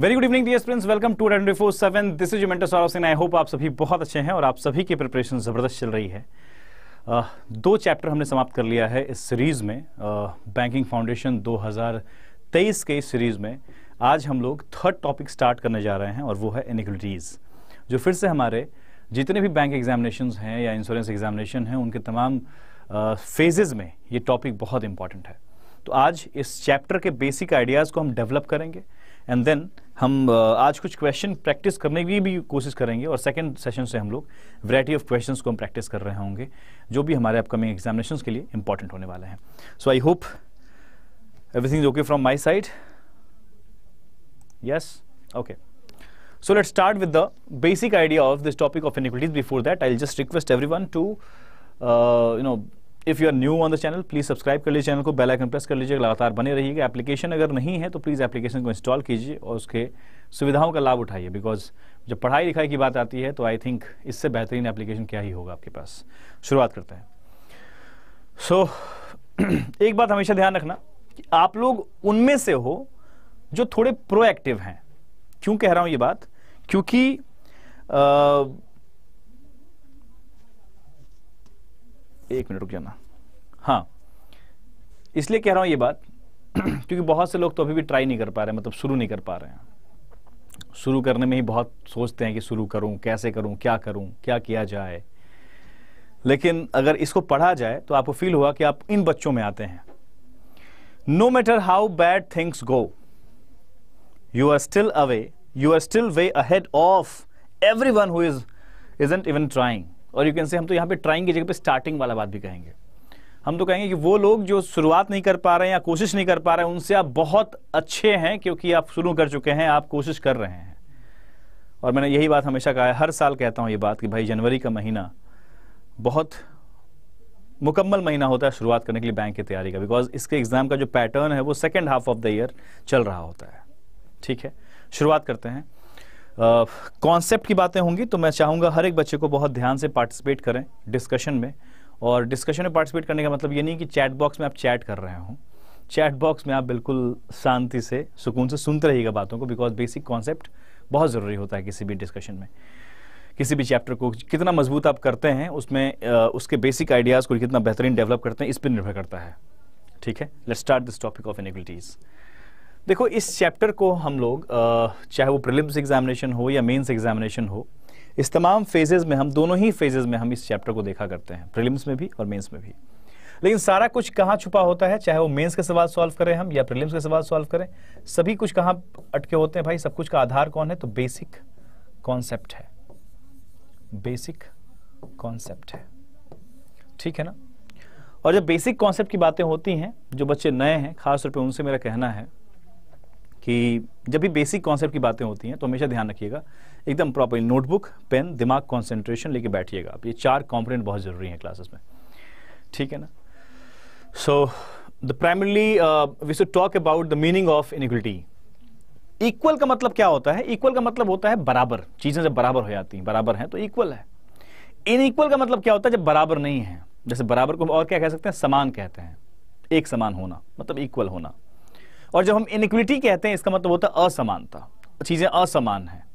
Very good evening dear prince welcome to twenty four seven this is mentor Saurabh Singh I hope आप सभी बहुत अच्छे हैं और आप सभी की प्रिपरेशन ज़बरदस्त चल रही है uh, दो चैप्टर हमने समाप्त कर लिया है इस सीरीज़ में बैंकिंग फाउंडेशन 2023 के इस सीरीज़ में आज हम लोग थर्ड टॉपिक स्टार्ट करने जा रहे हैं और वो है इनिक्विटीज जो फिर से हमारे जितने भी बैंक एग्जामिनेशन हैं या इंश्योरेंस एग्जामिनेशन हैं उनके तमाम फेजेज़ uh, में ये टॉपिक बहुत इंपॉर्टेंट है तो आज इस चैप्टर के बेसिक आइडियाज़ को हम डेवलप करेंगे एंड देन हम आज कुछ क्वेश्चन प्रैक्टिस करने की भी कोशिश करेंगे और सेकंड सेशन से हम लोग वैरायटी ऑफ क्वेश्चंस को हम प्रैक्टिस कर रहे होंगे जो भी हमारे अपकमिंग एग्जामिनेशन के लिए इंपॉर्टेंट होने वाले हैं so I hope everything is okay from my side yes okay so let start with the basic idea of this topic of inequalities before that I just request every one to you know if you are new on the channel please subscribe कर लीजिए channel को bell icon press कर लीजिए लगातार बने रहिएगा application अगर नहीं है तो प्लीज़ एप्लीकेशन को इंस्टॉल कीजिए और उसके सुविधाओं का लाभ उठाइए बिकॉज जब पढ़ाई लिखाई की बात आती है तो आई थिंक इससे बेहतरीन एप्लीकेशन क्या ही होगा आपके पास शुरुआत करते हैं सो so, एक बात हमेशा ध्यान रखना कि आप लोग उनमें से हो जो थोड़े प्रोएक्टिव हैं क्यों कह रहा हूँ ये बात क्योंकि आ, एक मिनट रुक जाना हाँ इसलिए कह रहा हूँ ये बात क्योंकि बहुत से लोग तो अभी भी ट्राई नहीं कर पा रहे मतलब शुरू नहीं कर पा रहे हैं शुरू करने में ही बहुत सोचते हैं कि शुरू करूं कैसे करूं क्या करूं क्या किया जाए लेकिन अगर इसको पढ़ा जाए तो आपको फील हुआ कि आप इन बच्चों में आते हैं no matter how bad things go you are still away you are still way ahead of every one who is isn't even trying और यू कैन से हम तो यहाँ पे ट्राइंग की जगह पे स्टार्टिंग वाला बात भी कहेंगे हम तो कहेंगे कि वो लोग जो शुरुआत नहीं कर पा रहे हैं या कोशिश नहीं कर पा रहे हैं उनसे आप बहुत अच्छे हैं क्योंकि आप शुरू कर चुके हैं आप कोशिश कर रहे हैं और मैंने यही बात हमेशा कहा है हर साल कहता हूँ ये बात कि भाई जनवरी का महीना बहुत मुकम्मल महीना होता है शुरुआत करने के लिए बैंक की तैयारी का बिकॉज इसके एग्ज़ाम का जो पैटर्न है वो second half of the year चल रहा होता है ठीक है शुरुआत करते हैं कॉन्सेप्ट की बातें होंगी तो मैं चाहूँगा हर एक बच्चे को बहुत ध्यान से पार्टिसिपेट करें डिस्कशन में और डिस्कशन में पार्टिसिपेट करने का मतलब ये नहीं कि चैट बॉक्स में आप चैट कर रहे हों चैट बॉक्स में आप बिल्कुल शांति से सुकून से सुनते रहिएगा बातों को बिकॉज बेसिक कॉन्सेप्ट बहुत ज़रूरी होता है किसी भी डिस्कशन में किसी भी चैप्टर को कितना मजबूत आप करते हैं उसमें उसके बेसिक आइडियाज़ को कितना बेहतरीन डेवलप करते हैं इस पर निर्भर करता है ठीक है let start this topic of inequalities देखो इस चैप्टर को हम लोग चाहे वो प्रिलिम्स एग्जामिनेशन हो या मेंस एग्जामिनेशन हो इस तमाम फेजेज में हम दोनों ही फेजेज में हम इस चैप्टर को देखा करते हैं प्रिलिम्स में भी और मेंस में भी लेकिन सारा कुछ कहाँ छुपा होता है चाहे वो मेंस के सवाल सॉल्व करें हम या प्रिलिम्स के सवाल सॉल्व करें सभी कुछ कहाँ अटके होते हैं भाई सब कुछ का आधार कौन है तो बेसिक कॉन्सेप्ट है बेसिक कॉन्सेप्ट है ठीक है ना और जब बेसिक कॉन्सेप्ट की बातें होती हैं जो बच्चे नए हैं खासतौर पर उनसे मेरा कहना है कि जब भी बेसिक कॉन्सेप्ट की बातें होती हैं तो हमेशा ध्यान रखिएगा एकदम प्रॉपरली नोटबुक पेन दिमाग कॉन्सेंट्रेशन लेके बैठिएगा आप ये चार कॉम्पोनेंट बहुत ज़रूरी हैं क्लासेस में ठीक है ना so the primarily we should talk about the meaning of inequality equal का मतलब क्या होता है इक्वल का मतलब होता है बराबर चीज़ें जब बराबर हो जाती हैं बराबर हैं तो इक्वल है इनइक्वल का मतलब क्या होता है जब बराबर नहीं है जैसे बराबर को और क्या कह सकते हैं समान कहते हैं एक समान होना मतलब इक्वल होना और जब हम इनिक्विटी कहते हैं इसका मतलब होता है असमानता चीज़ें असमान है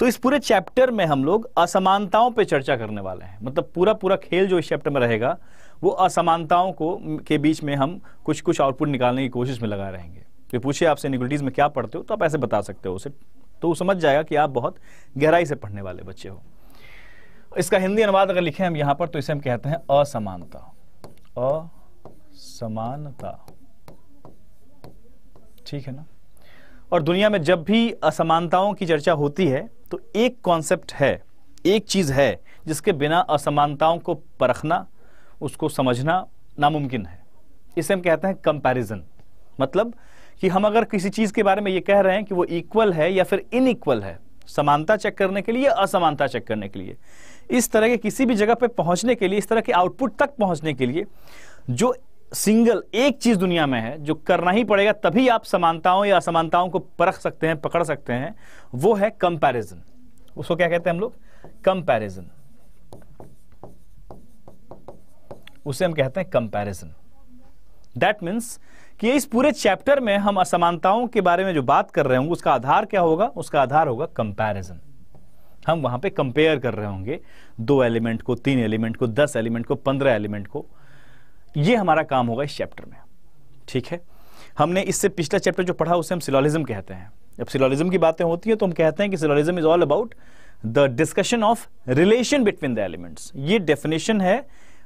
तो इस पूरे चैप्टर में हम लोग असमानताओं पे चर्चा करने वाले हैं मतलब पूरा पूरा खेल जो इस चैप्टर में रहेगा वो असमानताओं को के बीच में हम कुछ कुछ आउटपुट निकालने की कोशिश में लगा रहेंगे तो पूछे आपसे इनिक्विटीज में क्या पढ़ते हो तो आप ऐसे बता सकते हो उसे तो वो समझ जाएगा कि आप बहुत गहराई से पढ़ने वाले बच्चे हो इसका हिंदी अनुवाद अगर लिखें हम यहाँ पर तो इसे हम कहते हैं असमानता असमानता ठीक है ना और दुनिया में जब भी असमानताओं की चर्चा होती है तो एक कॉन्सेप्ट है एक चीज़ है जिसके बिना असमानताओं को परखना उसको समझना नामुमकिन है इसे हम कहते हैं कंपैरिजन मतलब कि हम अगर किसी चीज़ के बारे में ये कह रहे हैं कि वो इक्वल है या फिर इनइक्वल है समानता चेक करने के लिए असमानता चेक करने के लिए इस तरह के किसी भी जगह पर पहुंचने के लिए इस तरह के आउटपुट तक पहुंचने के लिए जो सिंगल एक चीज दुनिया में है जो करना ही पड़ेगा तभी आप समानताओं या असमानताओं को परख सकते हैं पकड़ सकते हैं वो है कंपैरिजन उसको क्या कहते हैं हम लोग कंपैरिजन उसे हम कहते हैं कंपैरिजन दैट मींस कि इस पूरे चैप्टर में हम असमानताओं के बारे में जो बात कर रहे होंगे उसका आधार क्या होगा उसका आधार होगा कंपेरिजन हम वहां पे कंपेयर कर रहे होंगे दो एलिमेंट को तीन एलिमेंट को दस एलिमेंट को पंद्रह एलिमेंट को ये हमारा काम होगा इस चैप्टर में ठीक है हमने इससे पिछला चैप्टर जो पढ़ा उसे हम सिलोलिज्म कहते हैं जब सिलोलिज्म की बातें होती हैं तो हम कहते हैं कि syllogism is all about the discussion of relation between the elements ये डेफिनेशन है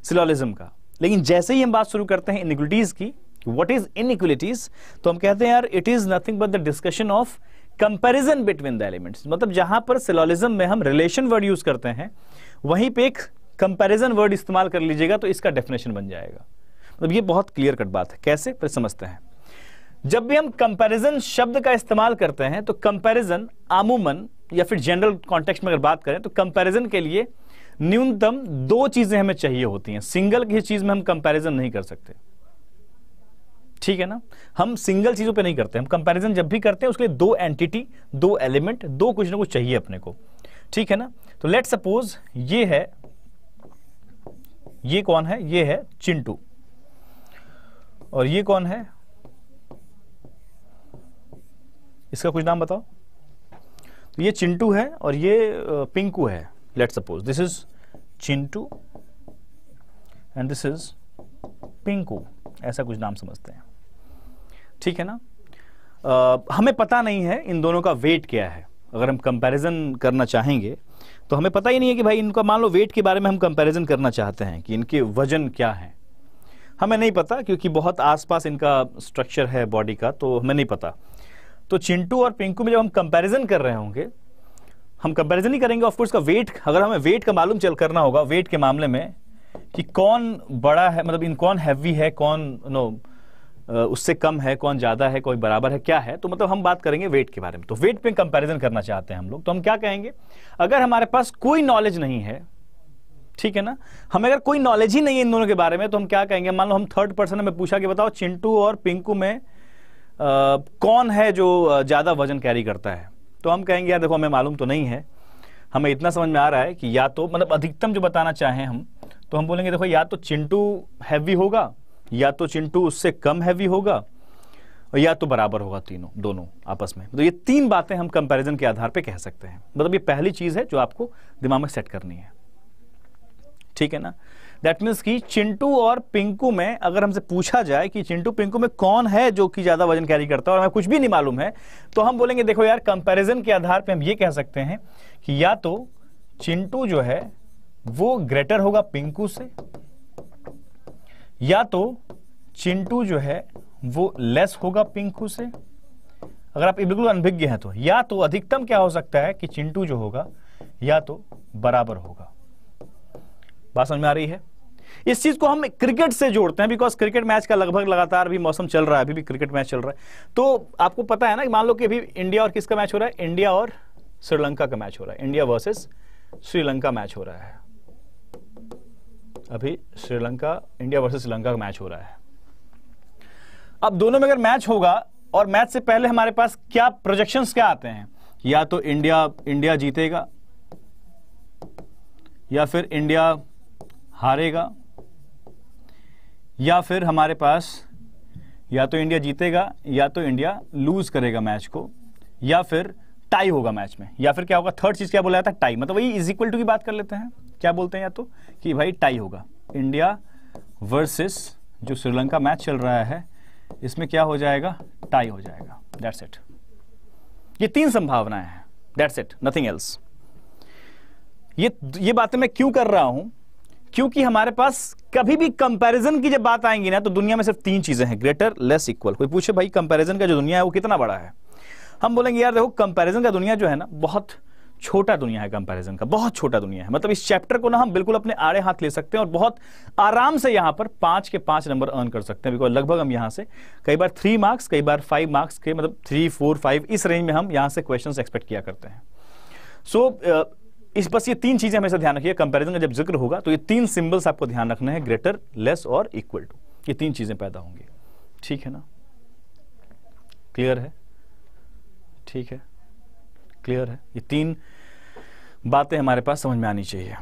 सिलोलिज्म का लेकिन जैसे ही हम बात शुरू करते हैं इनिक्विटीज की वट इज इनिक्वलिटीज तो हम कहते हैं यार it is nothing but the discussion of comparison between the elements मतलब जहां पर सिलोलिज्म में हम रिलेशन वर्ड यूज करते हैं वहीं पे एक कंपैरिजन वर्ड इस्तेमाल कर लीजिएगा तो इसका डेफिनेशन बन जाएगा मतलब ये बहुत क्लियर कट बात है कैसे पर समझते हैं जब भी हम कंपैरिजन शब्द का इस्तेमाल करते हैं तो कंपैरिजन आमूमन या फिर जनरल कॉन्टेक्स्ट में अगर बात करें तो कंपैरिजन के लिए न्यूनतम दो चीजें हमें चाहिए होती हैं सिंगल की चीज में हम कंपैरिजन नहीं कर सकते ठीक है ना हम सिंगल चीजों पे नहीं करते हम कंपैरिजन जब भी करते हैं उसके लिए दो एंटिटी दो एलिमेंट दो कुछ ना कुछ चाहिए अपने को ठीक है ना तो लेट सपोज ये है ये कौन है ये है चिंटू और ये कौन है इसका कुछ नाम बताओ तो ये चिंटू है और ये पिंकू है let suppose this is Chintu and this is Pinku ऐसा कुछ नाम समझते हैं ठीक है ना आ, हमें पता नहीं है इन दोनों का वेट क्या है अगर हम कंपैरिजन करना चाहेंगे तो हमें पता ही नहीं है कि भाई इनका मान लो वेट के बारे में हम कंपैरिजन करना चाहते हैं कि इनके वजन क्या है हमें नहीं पता क्योंकि बहुत आसपास इनका स्ट्रक्चर है बॉडी का तो हमें नहीं पता तो चिंटू और पिंकू में जब हम कंपैरिजन कर रहे होंगे हम कंपैरिजन ही करेंगे ऑफकोर्स का वेट अगर हमें वेट का मालूम चल करना होगा वेट के मामले में कि कौन बड़ा है मतलब इन कौन हैवी है कौन नो know, उससे कम है कौन ज़्यादा है कोई बराबर है क्या है तो मतलब हम बात करेंगे वेट के बारे में तो वेट पे कंपैरिजन करना चाहते हैं हम लोग तो हम क्या कहेंगे अगर हमारे पास कोई नॉलेज नहीं है ठीक है ना हमें अगर कोई नॉलेज ही नहीं है इन दोनों के बारे में तो हम क्या कहेंगे मान लो हम थर्ड पर्सन हमें पूछा कि बताओ चिंटू और पिंकू में आ, कौन है जो ज़्यादा वजन कैरी करता है तो हम कहेंगे यार देखो हमें मालूम तो नहीं है हमें इतना समझ में आ रहा है कि या तो मतलब अधिकतम जो बताना चाहें हम तो हम बोलेंगे देखो या तो चिंटू हैवी होगा या तो चिंटू उससे कम हैवी होगा या तो बराबर होगा तीनों दोनों आपस में तो ये तीन बातें हम कंपैरिजन के आधार पे कह सकते हैं मतलब ये पहली चीज है जो आपको दिमाग में सेट करनी है ठीक है ना दैट मीन्स कि चिंटू और पिंकू में अगर हमसे पूछा जाए कि चिंटू पिंकू में कौन है जो कि ज्यादा वजन कैरी करता है और हमें कुछ भी नहीं मालूम है तो हम बोलेंगे देखो यार कंपेरिजन के आधार पर हम ये कह सकते हैं कि या तो चिंटू जो है वो ग्रेटर होगा पिंकू से या तो चिंटू जो है वो लेस होगा पिंकू से अगर आप बिल्कुल अनभिज्ञ हैं तो या तो अधिकतम क्या हो सकता है कि चिंटू जो होगा या तो बराबर होगा बात समझ में आ रही है इस चीज को हम क्रिकेट से जोड़ते हैं बिकॉज क्रिकेट मैच का लगभग लगातार भी मौसम चल रहा है अभी भी क्रिकेट मैच चल रहा है तो आपको पता है ना मान लो कि अभी इंडिया और किसका मैच हो रहा है इंडिया और श्रीलंका का मैच हो रहा है इंडिया वर्सेस श्रीलंका मैच हो रहा है अभी श्रीलंका इंडिया वर्सेस श्रीलंका का मैच हो रहा है अब दोनों में अगर मैच होगा और मैच से पहले हमारे पास क्या प्रोजेक्शंस क्या आते हैं या तो इंडिया इंडिया जीतेगा या फिर इंडिया हारेगा या फिर हमारे पास या तो इंडिया जीतेगा या तो इंडिया लूज करेगा मैच को या फिर टाई होगा मैच में या फिर क्या होगा थर्ड चीज क्या बोला जाता है टाई मतलब वही इज इक्वल टू की बात कर लेते हैं क्या बोलते हैं या तो कि भाई टाई होगा इंडिया वर्सेस जो श्रीलंका मैच चल रहा है इसमें क्या हो जाएगा टाई हो जाएगा डेट्स इट ये तीन संभावनाएं हैं डेट्स इट नथिंग एल्स ये ये बातें मैं क्यों कर रहा हूं क्योंकि हमारे पास कभी भी कंपैरिजन की जब बात आएंगी ना तो दुनिया में सिर्फ तीन चीजें हैं ग्रेटर लेस इक्वल कोई पूछे भाई कंपैरिजन का जो दुनिया है वो कितना बड़ा है हम बोलेंगे यार देखो कंपैरिजन का दुनिया जो है ना बहुत छोटा दुनिया है कंपैरिजन का बहुत छोटा दुनिया है मतलब इस चैप्टर को ना हम बिल्कुल अपने आड़े हाथ ले सकते हैं और बहुत आराम से यहां पर पांच के पांच नंबर अर्न कर सकते हैं बिकॉज लगभग हम यहां से कई बार थ्री मार्क्स कई बार फाइव मार्क्स के मतलब थ्री फोर फाइव इस रेंज में हम यहां से क्वेश्चन एक्सपेक्ट किया करते हैं सो so, इस बस ये तीन चीजें हमेशा ध्यान रखिए कंपेरिजन का जब जिक्र होगा तो ये तीन सिंबल्स आपको ध्यान रखना है ग्रेटर लेस और इक्वल टू ये तीन चीजें पैदा होंगी ठीक है ना क्लियर है ठीक है क्लियर है ये तीन बातें हमारे पास समझ में आनी चाहिए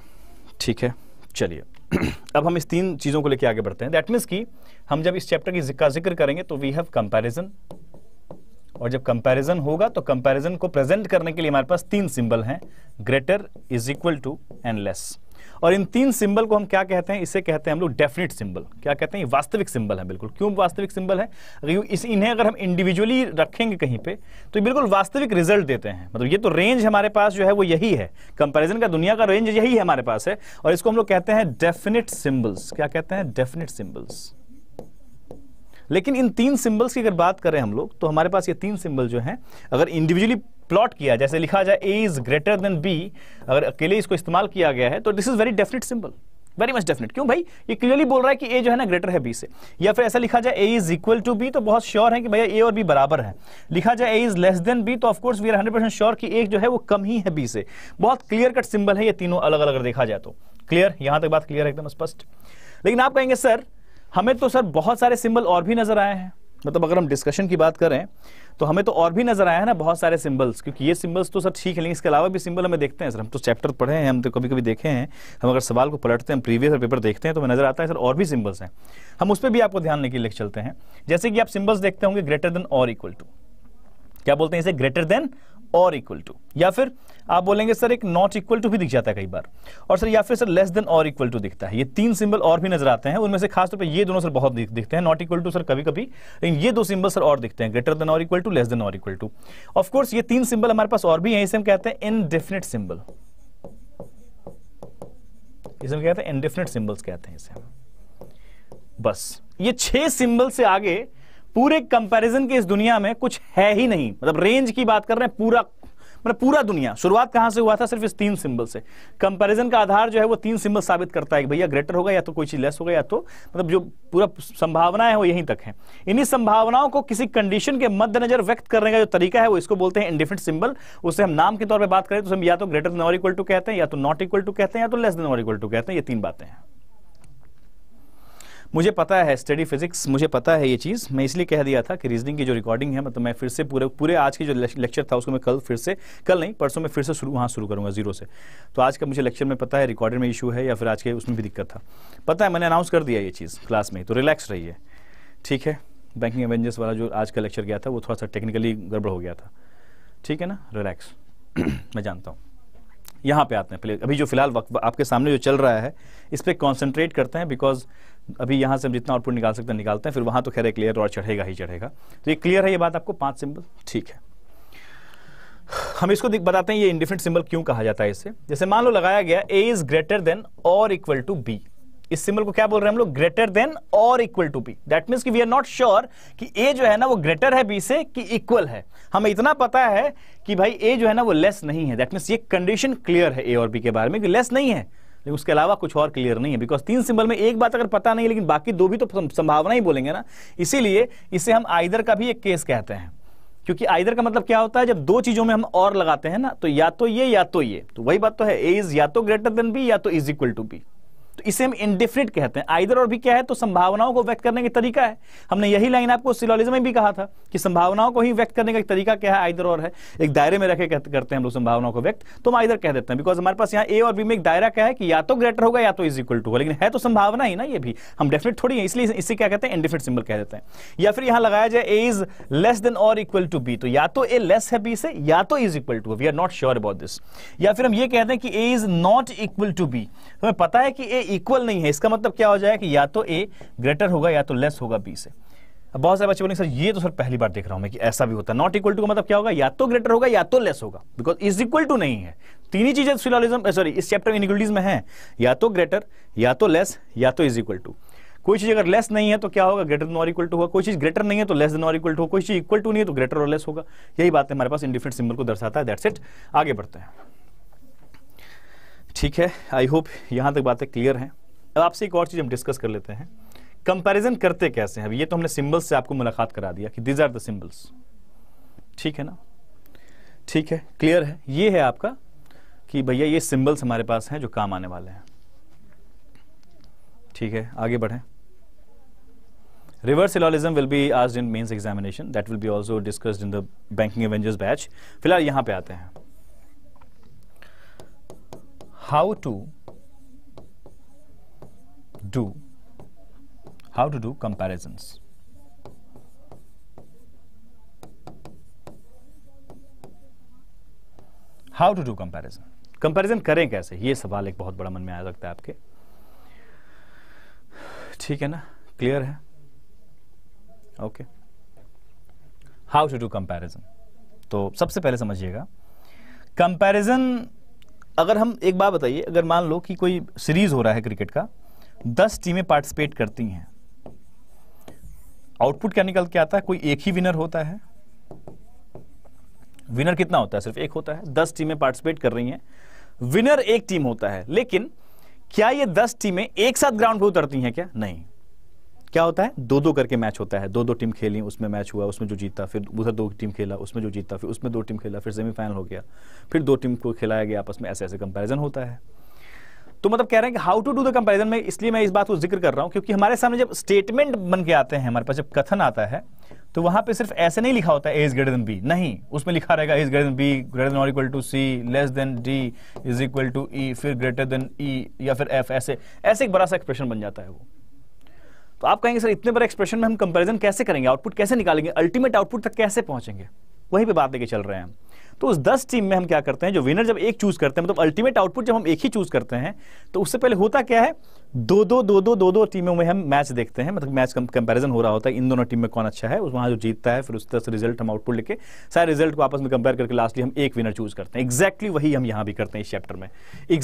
ठीक है चलिए अब हम इस तीन चीज़ों को लेकर आगे बढ़ते हैं दैट मीन्स कि हम जब इस चैप्टर की जिक्र करेंगे तो वी हैव कंपैरिजन और जब कंपैरिजन होगा तो कंपैरिजन को प्रेजेंट करने के लिए हमारे पास तीन सिंबल हैं greater is equal to and less और इन तीन सिंबल को हम क्या कहते हैं इसे कहते हैं हम लोग डेफिनेट सिंबल क्या कहते हैं वास्तविक सिंबल है बिल्कुल क्यों वास्तविक सिंबल है अगर इस इन्हें अगर हम इंडिविजुअली रखेंगे कहीं पे तो बिल्कुल वास्तविक रिजल्ट देते हैं मतलब ये तो रेंज हमारे पास जो है वो यही है कंपेरिजन का दुनिया का रेंज यही है हमारे पास है और इसको हम लोग कहते हैं डेफिनेट सिंबल्स क्या कहते हैं डेफिनेट सिंबल्स लेकिन इन तीन सिंबल्स की अगर बात करें हम लोग तो हमारे पास ये तीन सिंबल जो हैं अगर इंडिविजुअली प्लॉट किया जैसे लिखा जाए A is greater than B अगर अकेले इसको इस्तेमाल किया गया है तो this is very definite symbol very much definite क्यों भाई ये क्लियरली बोल रहा है कि ए जो है ना ग्रेटर है बी से या फिर ऐसा लिखा जाए A is equal to B तो बहुत श्योर है कि भैया ए और बी बराबर है लिखा जाए A is less than B तो of course we are hundred percent sure कि ए जो है वो कम ही है बी से बहुत क्लियर कट सिंबल है ये तीनों अलग अलग देखा जाए तो क्लियर यहां तक बात क्लियर है एकदम स्पष्ट लेकिन आप कहेंगे सर हमें तो सर बहुत सारे सिंबल और भी नजर आए हैं मतलब अगर हम डिस्कशन की बात करें तो हमें तो और भी नजर आया है ना बहुत सारे सिंबल्स क्योंकि ये सिंबल्स तो सर ठीक है लेकिन इसके अलावा भी सिंबल हमें देखते हैं सर हम तो चैप्टर पढ़े हैं हम तो कभी कभी देखे हैं हम अगर सवाल को पलटते हैं हम प्रीवियस पेपर देखते हैं तो हमें नजर आता है सर और भी सिंबल्स हैं हम उस पर भी आपको ध्यान लेके लेके चलते हैं जैसे कि आप सिंबल्स देखते होंगे ग्रेटर देन और इक्वल टू क्या बोलते हैं इसे ग्रेटर देन और इक्वल टू या फिर आप बोलेंगे सर एक नॉट इक्वल टू भी दिख जाता है कई बार और सर या फिर सर लेस देन और इक्वल टू दिखता है ये तीन सिंबल और भी नजर आते हैं उनमें से खासतौर पर ये दोनों सर बहुत दिखते हैं नॉट इक्वल टू सर कभी कभी लेकिन ये दो सिंबल सर और दिखते हैं ग्रेटर देन और इक्वल टू लेस देन और इक्वल टू ऑफकोर्स ये तीन सिंबल हमारे पास और भी है इसे हम कहते हैं इनडेफिनेट सिंबल इसे हम कहते हैं इनडेफिनेट सिंबल्स कहते हैं इसे बस ये छह सिंबल से आगे पूरे कंपैरिजन के इस दुनिया में कुछ है ही नहीं मतलब रेंज की बात कर रहे हैं पूरा मतलब पूरा दुनिया शुरुआत कहां से हुआ था सिर्फ इस तीन सिंबल से कंपैरिजन का आधार जो है वो तीन सिंबल साबित करता है कि भैया ग्रेटर होगा या तो कोई चीज लेस होगा या तो मतलब जो पूरा संभावना है वो यहीं तक है इन्हीं संभावनाओं को किसी कंडीशन के मद्देनजर व्यक्त करने का जो तरीका है वो इसको बोलते हैं इंडिफरेंट सिंबल उसे हम नाम के तौर पर बात करें तो हम या तो ग्रेटर देन और इक्वल टू कहते हैं या तो नॉट इक्वल टू कहते हैं या तो लेस देन और इक्वल टू कहते हैं ये तीन बातें हैं मुझे पता है स्टडी फिजिक्स मुझे पता है ये चीज़ मैं इसलिए कह दिया था कि रीजनिंग की जो रिकॉर्डिंग है मतलब मैं फिर से पूरे पूरे आज के जो लेक्चर था उसको मैं कल फिर से कल नहीं परसों में फिर से शुरू वहाँ शुरू करूँगा जीरो से तो आज का मुझे लेक्चर में पता है रिकॉर्डिंग में इशू है या फिर आज के उसमें भी दिक्कत था पता है मैंने अनाउंस कर दिया ये चीज़ क्लास में तो रिलैक्स रहिए ठीक है बैंकिंग एवेंजर्स वाला जो आज का लेक्चर गया था वो थोड़ा सा टेक्निकली गड़बड़ हो गया था ठीक है ना रिलैक्स मैं जानता हूँ यहाँ पे आते हैं पहले अभी जो फिलहाल वक्त आपके सामने जो चल रहा है इस पर कॉन्सेंट्रेट करते हैं बिकॉज अभी यहाँ से हम जितना आउटपुट निकाल सकते हैं निकालते हैं फिर वहाँ तो खैर एक क्लियर और चढ़ेगा ही चढ़ेगा तो ये क्लियर है ये बात आपको पाँच सिंबल ठीक है हम इसको बताते हैं ये इंडिफरेंट सिंबल क्यों कहा जाता है इसे जैसे मान लो लगाया गया ए इज ग्रेटर देन और इक्वल टू बी इस सिंबल को क्या बोल रहे हैं हम लोग ग्रेटर देन और equal to B that means कि वी आर नॉट श्योर कि ए जो है ना वो ग्रेटर है बी से कि इक्वल है हमें इतना पता है कि भाई ए जो है ना वो लेस नहीं है दैट मीन्स ये कंडीशन क्लियर है ए और बी के बारे में कि लेस नहीं है लेकिन उसके अलावा कुछ और क्लियर नहीं है बिकॉज तीन सिंबल में एक बात अगर पता नहीं लेकिन बाकी दो भी तो संभावना ही बोलेंगे ना इसीलिए इसे हम आइदर का भी एक केस कहते हैं क्योंकि आइदर का मतलब क्या होता है जब दो चीजों में हम और लगाते हैं ना तो या तो ये या तो ये तो वही बात तो है ए इज या तो ग्रेटर देन बी या तो इज इक्वल टू बी तो इसे हम इनडिफिनिट कहते हैं आइदर और भी क्या है तो संभावनाओं को व्यक्त करने का तरीका है हमने यही लाइन आपको सिलोलिज्म में भी कहा था कि संभावनाओं को ही व्यक्त करने का तरीका क्या है आइदर और है एक दायरे में रखे करते हैं हम लोग संभावनाओं को व्यक्त तो हम आइदर कह देते हैं बिकॉज हमारे पास यहाँ ए और बी में एक दायरा क्या है कि या तो ग्रेटर होगा या तो इज इक्वल टू होगा लेकिन है तो संभावना ही ना ये भी हम डेफिनेट थोड़ी है इसलिए इसे क्या कहते हैं इनडिफिनिट सिंबल कह देते हैं या फिर यहाँ लगाया जाए ए इज लेस देन और इक्वल टू बी तो या तो ए लेस है बी से या तो is equal to we are not sure about this या फिर हम ये कहते हैं कि A is not equal to B हमें पता है कि ए इक्वल नहीं है इसका मतलब क्या हो जाएगा कि या तो ए ग्रेटर होगा या तो लेस होगा बी से अब बहुत सारे बच्चे बोलेंगे सर ये तो सर पहली बार देख रहा हूं मैं कि ऐसा भी होता है नॉट इक्वल टू का मतलब क्या होगा या तो ग्रेटर होगा या तो लेस होगा बिकॉज इज इक्वल टू नहीं है तीन ही चीजें फिलोलिज्म सॉरी इस चैप्टर में इनिक्वलिटीज में है या तो ग्रेटर या तो लेस या तो इज इक्वल टू कोई चीज अगर लेस नहीं है तो क्या होगा ग्रेटर नॉर इक्वल टू होगा कोई चीज ग्रेटर नहीं है तो लेस नॉर इक्वल टू होगा कोई चीज इक्वल टू नहीं है तो ग्रेटर और लेस होगा यही बात है हमारे पास इंडिफरेंट सिंबल को दर्शाता है दैट्स इट आगे बढ़ते हैं ठीक है आई होप यहाँ तक बातें क्लियर हैं अब आपसे एक और चीज़ हम डिस्कस कर लेते हैं कंपैरिजन करते कैसे हैं ये तो हमने सिंबल्स से आपको मुलाकात करा दिया कि दीज आर द सिंबल्स ठीक है ना ठीक है क्लियर है ये है आपका कि भैया ये सिंबल्स हमारे पास हैं जो काम आने वाले हैं ठीक है आगे बढ़ें रिवर्स syllogism विल बी आज in mains examination that will be also discussed in the banking Avengers batch फिलहाल यहाँ पे आते हैं how to do how to do comparisons how to do comparison comparison करें कैसे यह सवाल एक बहुत बड़ा मन में आ सकता है आपके ठीक है ना क्लियर है okay how to do comparison तो सबसे पहले समझिएगा कंपैरिजन अगर हम एक बात बताइए अगर मान लो कि कोई सीरीज हो रहा है क्रिकेट का दस टीमें पार्टिसिपेट करती हैं आउटपुट क्या निकल के आता है कोई एक ही विनर होता है विनर कितना होता है सिर्फ एक होता है दस टीमें पार्टिसिपेट कर रही हैं विनर एक टीम होता है लेकिन क्या ये दस टीमें एक साथ ग्राउंड पर उतरती हैं क्या नहीं क्या होता है दो दो करके मैच होता है दो दो टीम खेली उसमें मैच हुआ उसमें जो जीता फिर उधर दो टीम खेला उसमें जो जीता फिर उसमें दो टीम खेला फिर सेमीफाइनल हो गया फिर दो टीम को खिलाया गया आपस में ऐसे ऐसे कंपेरिजन होता है तो मतलब कह रहे हैं कि how to do the comparison में इसलिए मैं इस बात को जिक्र कर रहा हूं क्योंकि हमारे सामने जब स्टेटमेंट बन के आते हैं हमारे पास जब कथन आता है तो वहां पे सिर्फ ऐसे नहीं लिखा होता है A is greater than B नहीं उसमें लिखा रहेगा is greater than B greater than और equal to C less than D is equal to E फिर ग्रेटर देन ई या फिर एफ ऐसे ऐसे एक बड़ा सा एक्सप्रेशन बन जाता है वो तो आप कहेंगे सर इतने बड़े एक्सप्रेशन में हम कंपेरिजन कैसे करेंगे आउटपुट कैसे निकालेंगे अल्टीमेट आउटपुट तक कैसे पहुंचेंगे वहीं पे बात लेके चल रहे हैं तो उस 10 टीम में हम क्या करते हैं जो विनर जब एक चूज करते हैं मतलब अल्टीमेट आउटपुट जब हम एक ही चूज करते हैं तो उससे पहले होता क्या है दो दो दो दो दो दो टीमों में हम मैच देखते हैं मतलब मैच कंपैरिजन हो रहा होता है इन दोनों टीम में कौन अच्छा है उस वहां जो जीतता है फिर उस तरह से रिजल्ट हम आउटपुट लेके सारे रिजल्ट को आपस में कंपेयर करके लास्टली हम एक विनर चूज करते हैं एक्जैक्टली exactly वही हम यहां भी करते हैं इस चैप्टर में एक्जैक्टली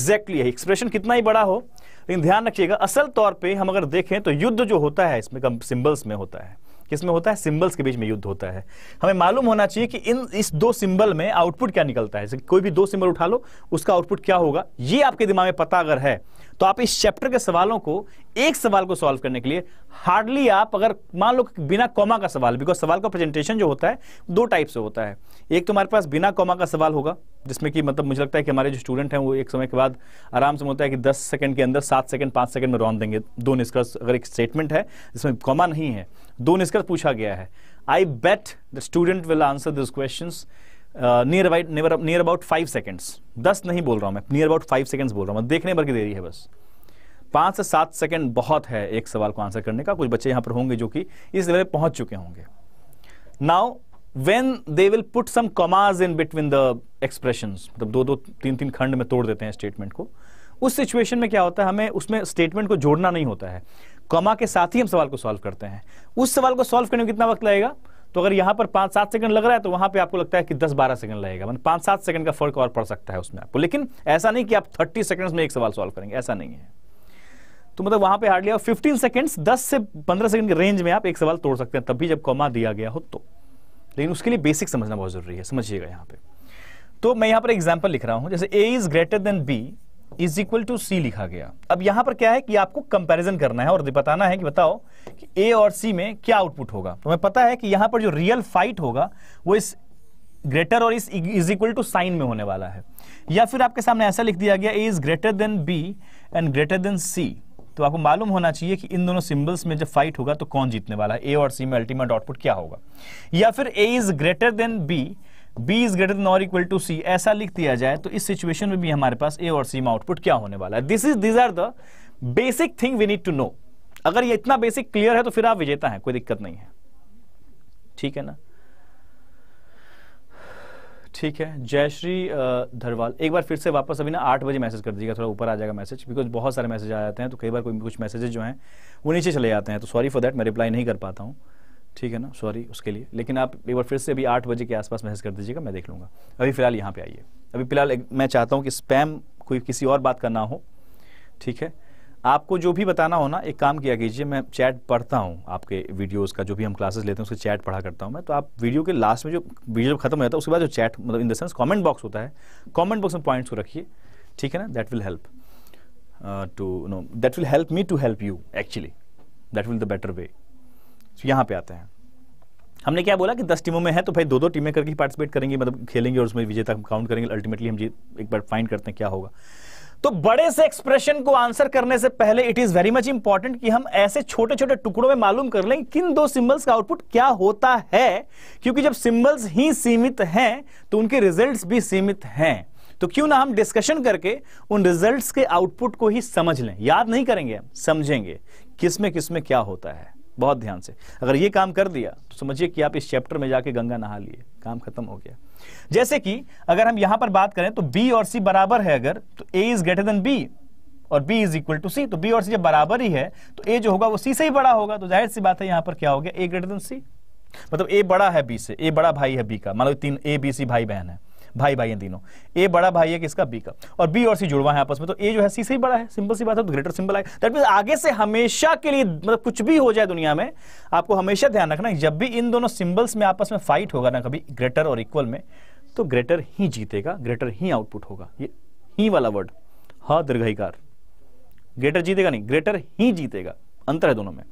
exactly एक्सप्रेशन कितना ही बड़ा हो लेकिन ध्यान रखिएगा असल तौर पे हम अगर देखें तो युद्ध जो होता है इसमें कम सिंबल्स में होता है किसमें होता है सिंबल्स के बीच में युद्ध होता है हमें मालूम होना चाहिए कि इन इस दो सिंबल में आउटपुट क्या निकलता है कोई भी दो सिंबल उठा लो उसका आउटपुट क्या होगा ये आपके दिमाग में पता अगर है तो आप इस चैप्टर के सवालों को एक सवाल को सॉल्व करने के लिए हार्डली आप अगर मान लो बिना कॉमा का सवाल बिकॉज सवाल का प्रेजेंटेशन जो होता है दो टाइप से होता है एक तो हमारे पास बिना कॉमा का सवाल होगा जिसमें कि मतलब मुझे लगता है कि हमारे जो स्टूडेंट हैं वो एक समय के बाद आराम से होता है कि दस सेकंड के अंदर सात सेकंड पांच सेकंड में रोन देंगे दो निष्कर्ष अगर एक स्टेटमेंट है जिसमें कॉमा नहीं है दो निष्कर्ष पूछा गया है I bet the student will answer this question near about near about five seconds दस नहीं बोल रहा हूं मैं नियर अबाउट फाइव सेकेंड्स बोल रहा हूँ देखने भर की देरी है बस पांच से सात सेकेंड बहुत है एक सवाल को आंसर करने का कुछ बच्चे यहां पर होंगे जो कि इस लेवल पहुंच चुके होंगे now when they will put some commas in between the expression मतलब दो दो तीन तीन खंड में तोड़ देते हैं स्टेटमेंट को उस सिचुएशन में क्या होता है हमें उसमें स्टेटमेंट को जोड़ना नहीं होता है कॉमा के साथ ही हम सवाल को सॉल्व करते हैं उस सवाल को सॉल्व करने में कितना वक्त लगेगा तो अगर यहां पर पांच सात सेकंड लग रहा है तो वहां पे आपको लगता है कि दस बारह सेकंड लगेगा मतलब पांच सात सेकंड का फर्क और पड़ सकता है उसमें आपको लेकिन ऐसा नहीं कि आप थर्टी सेकंड में एक सवाल सॉल्व करेंगे ऐसा नहीं है तो मतलब वहां पर हार्डली आप फिफ्टीन सेकंड्स दस से पंद्रह सेकंड के रेंज में आप एक सवाल तोड़ सकते हैं तब भी जब कौमा दिया गया हो तो लेकिन उसके लिए बेसिक समझना बहुत जरूरी है समझिएगा यहाँ पे तो मैं यहां पर एग्जाम्पल लिख रहा हूं जैसे A is greater than B is equal to C लिखा गया अब यहां पर क्या है कि आपको कंपैरिजन करना है और बताना है कि बताओ कि ए और सी में क्या आउटपुट होगा तो हमें पता है कि यहां पर जो रियल फाइट होगा वो इस ग्रेटर और इस इज इक्वल टू साइन में होने वाला है या फिर आपके सामने ऐसा लिख दिया गया A is greater than B and greater than C तो आपको मालूम होना चाहिए कि इन दोनों सिंबल्स में जब फाइट होगा तो कौन जीतने वाला है ए और सी में अल्टीमेट आउटपुट क्या होगा या फिर A is greater than B B is greater than और इक्वल टू सी ऐसा लिख दिया जाए तो इस सिचुएशन में भी हमारे पास ए और सी में आउटपुट क्या होने वाला है this is this are the basic thing we need to know अगर ये इतना बेसिक क्लियर है तो फिर आप विजेता हैं कोई दिक्कत नहीं है ठीक है ना ठीक है जयश्री धरवाल एक बार फिर से वापस अभी ना आठ बजे मैसेज कर दीजिएगा थोड़ा ऊपर आ जाएगा मैसेज बिकॉज बहुत सारे मैसेज आ जाते हैं तो कई बार कोई कुछ मैसेजेस जो हैं वो नीचे चले जाते हैं तो सॉरी फॉर देट मैं रिप्लाई नहीं कर पाता हूँ ठीक है ना सॉरी उसके लिए लेकिन आप एक बार फिर से अभी आठ बजे के आसपास मैसेज कर दीजिएगा मैं देख लूँगा अभी फ़िलहाल यहाँ पे आइए अभी फ़िलहाल मैं चाहता हूँ कि स्पैम कोई किसी और बात का ना हो ठीक है आपको जो भी बताना हो ना एक काम किया कीजिए मैं चैट पढ़ता हूँ आपके वीडियोज़ का जो भी हम क्लासेस लेते हैं उसके चैट पढ़ा करता हूँ मैं तो आप वीडियो के लास्ट में जो वीडियो खत्म हो जाता है उसके बाद जो चैट मतलब in the sense comment box होता है कॉमेंट बॉक्स में पॉइंट्स को रखिए ठीक है ना that will help to know that will help me to help you actually that will the better way तो यहां पे आते हैं हमने क्या बोला कि दस टीमों में है तो भाई दो दो टीमें करके पार्टिसिपेट करेंगे मतलब खेलेंगे और उसमें विजेता काउंट करेंगे अल्टीमेटली हम जीत एक बार फाइंड करते हैं क्या होगा तो बड़े से एक्सप्रेशन को आंसर करने से पहले it is very much important कि हम ऐसे छोटे छोटे टुकड़ों में मालूम कर लें किन दो सिंबल्स का आउटपुट क्या होता है क्योंकि जब सिंबल्स ही सीमित हैं तो उनके रिजल्ट्स भी सीमित हैं तो क्यों ना हम डिस्कशन करके उन रिजल्ट्स के आउटपुट को ही समझ लें याद नहीं करेंगे हम समझेंगे किसमें किसमें क्या होता है बहुत ध्यान से अगर ये काम कर दिया तो समझिए कि आप इस चैप्टर में जाके गंगा नहा लिए काम खत्म हो गया जैसे कि अगर हम यहां पर बात करें तो बी और सी बराबर है अगर तो A is greater than B और B is equal to C तो बी और सी जब बराबर ही है तो ए जो होगा वो सी से ही बड़ा होगा तो जाहिर सी बात है यहां पर क्या हो गया ए ग्रेटर देन सी मतलब ए बड़ा है बी से ए बड़ा भाई है बी का मान लो तीन ए बी सी भाई बहन है भाई भाई हैं तीनों ए बड़ा भाई है किसका बी का और बी और सी जुड़वा है आपस में तो ए जो है सी से ही बड़ा है सिंपल सी बात है तो ग्रेटर सिंपल आए दैट मीन आगे से हमेशा के लिए मतलब कुछ भी हो जाए दुनिया में आपको हमेशा ध्यान रखना जब भी इन दोनों सिंबल्स में आपस में फाइट होगा ना कभी ग्रेटर और इक्वल में तो ग्रेटर ही जीतेगा ग्रेटर ही आउटपुट होगा ये ही वाला वर्ड ह दीर्घिकार ग्रेटर जीतेगा नहीं ग्रेटर ही जीतेगा अंतर है दोनों में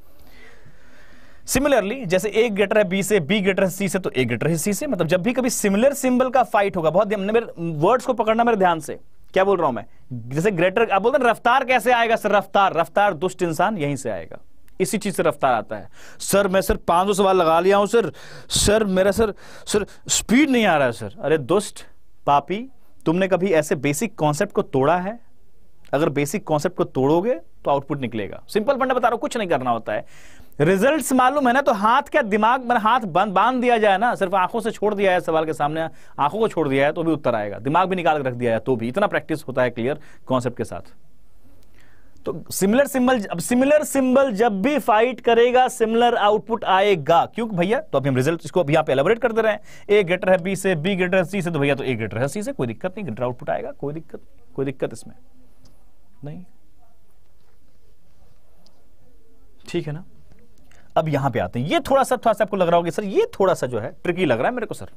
सिमिलरली जैसे ए ग्रेटर है बी से बी ग्रेटर है सी से तो ए ग्रेटर है सी से मतलब जब भी कभी सिमिलर सिंबल का फाइट होगा बहुत मेरे वर्ड्स को पकड़ना मेरे ध्यान से क्या बोल रहा हूं मैं जैसे ग्रेटर आप बोलते हैं रफ्तार कैसे आएगा सर रफ्तार रफ्तार दुष्ट इंसान यहीं से आएगा इसी चीज से रफ्तार आता है सर मैं सर 500 सवाल लगा लिया हूं सर सर मेरा सर सर स्पीड नहीं आ रहा है सर अरे दुष्ट पापी तुमने कभी ऐसे बेसिक कॉन्सेप्ट को तोड़ा है अगर बेसिक कॉन्सेप्ट को तोड़ोगे तो आउटपुट निकलेगा सिंपल फंडा बता रहा हूं कुछ नहीं करना होता है रिजल्ट्स मालूम है ना तो हाथ क्या दिमाग मैंने हाथ बांध बांध दिया जाए ना सिर्फ आंखों से छोड़ दिया है सवाल के सामने आंखों को छोड़ दिया है तो भी उत्तर आएगा दिमाग भी निकाल कर रख दिया है तो भी इतना प्रैक्टिस होता है क्लियर कॉन्सेप्ट के साथ तो सिमिलर सिंबल अब सिमिलर सिंबल जब भी फाइट करेगा सिमिलर आउटपुट आएगा क्योंकि भैया तो अभी हम रिजल्ट इसको अभी यहां पे एलेबरेट कर दे रहे हैं ए ग्रेटर है बी से बी ग्रेटर है सी से तो भैया तो ए ग्रेटर है सी से कोई दिक्कत नहीं ग्रेटर आउटपुट आएगा कोई दिक्कत कोई दिक्कत इसमें नहीं ठीक है ना अब यहां पे आते हैं ये थोड़ा सा थोड़ा सा आपको लग रहा होगा सर ये थोड़ा सा जो है ट्रिकी लग रहा है मेरे को सर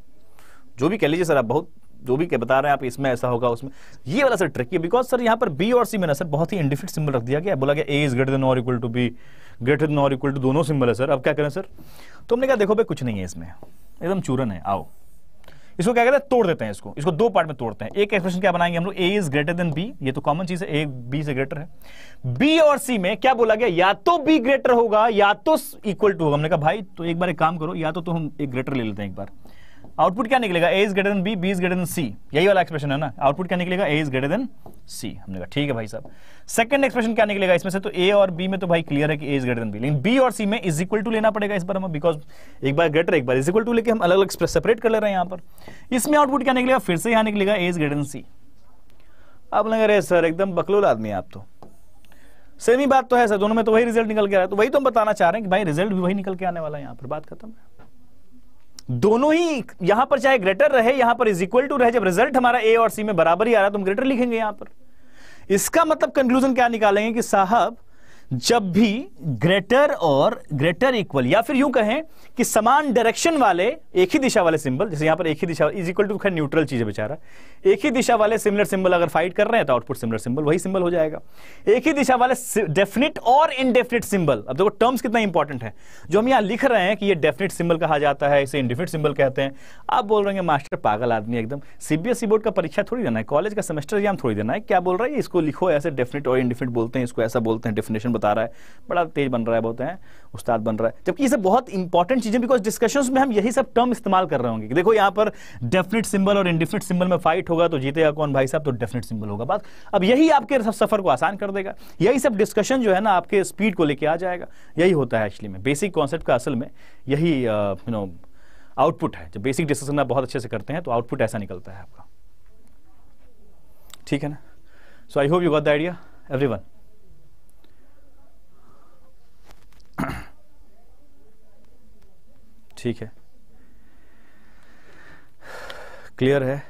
जो भी कह लीजिए सर आप बहुत जो भी बता रहे हैं आप इसमें ऐसा होगा उसमें ये वाला सर ट्रिकी है बिकॉज सर यहाँ पर बी और सी में ना सर बहुत ही इंडिफिट सिंबल रख दिया गया बोला गया ए इज ग्रेटर देन और equal to B greater than और इक्वल टू दोनों सिंबल है सर अब क्या करें सर तो हमने कहा देखो भाई कुछ नहीं है इसमें एकदम चूरन है आओ इसको क्या कहते हैं तोड़ देते हैं इसको इसको दो पार्ट में तोड़ते हैं एक एक्सप्रेशन क्या बनाएंगे हम लोग A is greater than B ये तो कॉमन चीज है ए बी से ग्रेटर है बी और सी में क्या बोला गया या तो बी ग्रेटर होगा या तो इक्वल टू होगा हमने कहा भाई तो एक बार एक काम करो या तो तो हम एक ग्रेटर ले लेते हैं एक बार आउटपुट क्या निकलेगा A is greater than B B is greater than C यही वाला एक्सप्रेशन है ना आउटपुट क्या निकलेगा A is greater than C हमने कहा ठीक है भाई साहब सेकंड एक्सप्रेशन क्या निकलेगा इसमें से तो ए और बी में तो भाई क्लियर है कि A is greater than B लेकिन बी और सी में इज इक्वल टू लेना पड़ेगा इस बार हमें बिकॉज एक बार ग्रेटर एक बार इज इक्वल टू लेके हम अलग अलग सेपरेट कर ले रहे हैं यहाँ पर इसमें आउटपुट क्या निकलेगा फिर से यहाँ निकलेगा A is greater than C आप लगे रहे सर एकदम बकलोल आदमी है आप तो सेम ही बात तो है सर दोनों में तो वही रिजल्ट निकल के आ रहा है तो वही तो हम बताना चाह रहे हैं कि भाई रिजल्ट भी वही निकल के आने वाला है यहाँ पर बात खत्म है दोनों ही यहां पर चाहे ग्रेटर रहे यहां पर इज इक्वल टू रहे जब रिजल्ट हमारा ए और सी में बराबर ही आ रहा है तो हम ग्रेटर लिखेंगे यहां पर इसका मतलब कंक्लूजन क्या निकालेंगे कि साहब जब भी ग्रेटर और ग्रेटर इक्वल या फिर यूं कहें कि समान डायरेक्शन वाले एक ही दिशा वाले सिंबल जैसे यहां पर एक ही दिशा इज इक्वल टू खैर न्यूट्रल चीज है बेचारा एक ही दिशा वाले सिमिलर सिंबल अगर फाइट कर रहे हैं तो आउटपुट सिमिलर सिंबल वही सिंबल हो जाएगा एक ही दिशा वाले डेफिनेट और इनडेफिनेट सिंबल अब देखो टर्म्स कितना इंपॉर्टेंट है जो हम यहां लिख रहे हैं कि ये डेफिनेट सिंबल कहा जाता है इसे इनडेफिनेट सिंबल कहते हैं आप बोल रहे हैं मास्टर पागल आदमी एकदम सीबीएसई बोर्ड e का परीक्षा थोड़ी देना है कॉलेज का सेमेस्टर एग्जाम थोड़ी देना है क्या बोल रहा है इसको लिखो ऐसे डेफिनेट और इनडेफिनेट बोलते हैं इसको ऐसा बोलते हैं डेफिनेशन बता रहा है बड़ा तेज बन रहा है बहुत है उस्ताद बन रहा है जबकि ये सब बहुत इंपॉर्टेंट चीजें बिकॉज डिस्कशंस में हम यही सब टर्म इस्तेमाल कर रहे होंगे देखो यहाँ पर डेफिनेट सिंबल और इंडिफिनिट सिंबल में फाइट होगा तो जीतेगा कौन भाई साहब तो डेफिनेट सिंबल होगा बात अब यही आपके सब सफर को आसान कर देगा यही सब डिस्कशन जो है ना आपके स्पीड को लेकर आ जाएगा यही होता है एक्चुअली में बेसिक कॉन्सेप्ट का असल में यही यू नो आउटपुट है जब बेसिक डिस्कशन आप बहुत अच्छे से करते हैं तो आउटपुट ऐसा निकलता है आपका ठीक है ना so I hope you got the idea everyone ठीक है क्लियर है